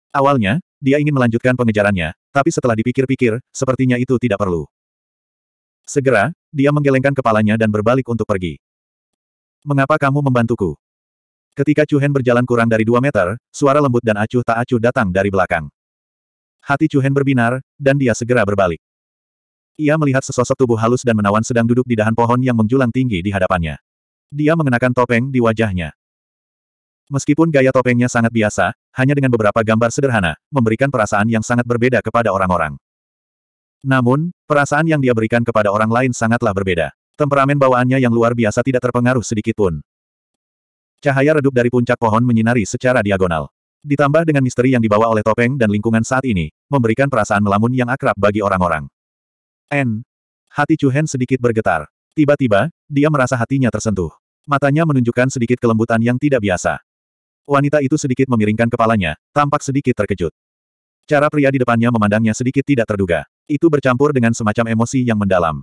Awalnya, dia ingin melanjutkan pengejarannya, tapi setelah dipikir-pikir, sepertinya itu tidak perlu. Segera, dia menggelengkan kepalanya dan berbalik untuk pergi. Mengapa kamu membantuku? Ketika Chu Hen berjalan kurang dari dua meter, suara lembut dan acuh tak acuh datang dari belakang. Hati Chu Hen berbinar, dan dia segera berbalik. Ia melihat sesosok tubuh halus dan menawan sedang duduk di dahan pohon yang menjulang tinggi di hadapannya. Dia mengenakan topeng di wajahnya. Meskipun gaya topengnya sangat biasa, hanya dengan beberapa gambar sederhana, memberikan perasaan yang sangat berbeda kepada orang-orang. Namun, perasaan yang dia berikan kepada orang lain sangatlah berbeda. Temperamen bawaannya yang luar biasa tidak terpengaruh sedikitpun. Cahaya redup dari puncak pohon menyinari secara diagonal. Ditambah dengan misteri yang dibawa oleh topeng dan lingkungan saat ini, memberikan perasaan melamun yang akrab bagi orang-orang. N. Hati Hen sedikit bergetar. Tiba-tiba, dia merasa hatinya tersentuh. Matanya menunjukkan sedikit kelembutan yang tidak biasa. Wanita itu sedikit memiringkan kepalanya, tampak sedikit terkejut. Cara pria di depannya memandangnya sedikit tidak terduga. Itu bercampur dengan semacam emosi yang mendalam.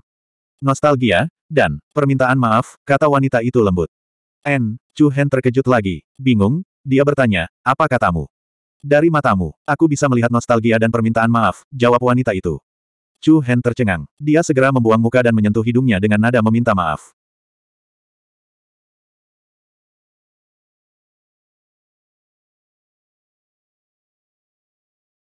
Nostalgia, dan permintaan maaf, kata wanita itu lembut. N. Chu Hen terkejut lagi. Bingung, dia bertanya, apa katamu? Dari matamu, aku bisa melihat nostalgia dan permintaan maaf, jawab wanita itu. Chu Hen tercengang. Dia segera membuang muka dan menyentuh hidungnya dengan nada meminta maaf.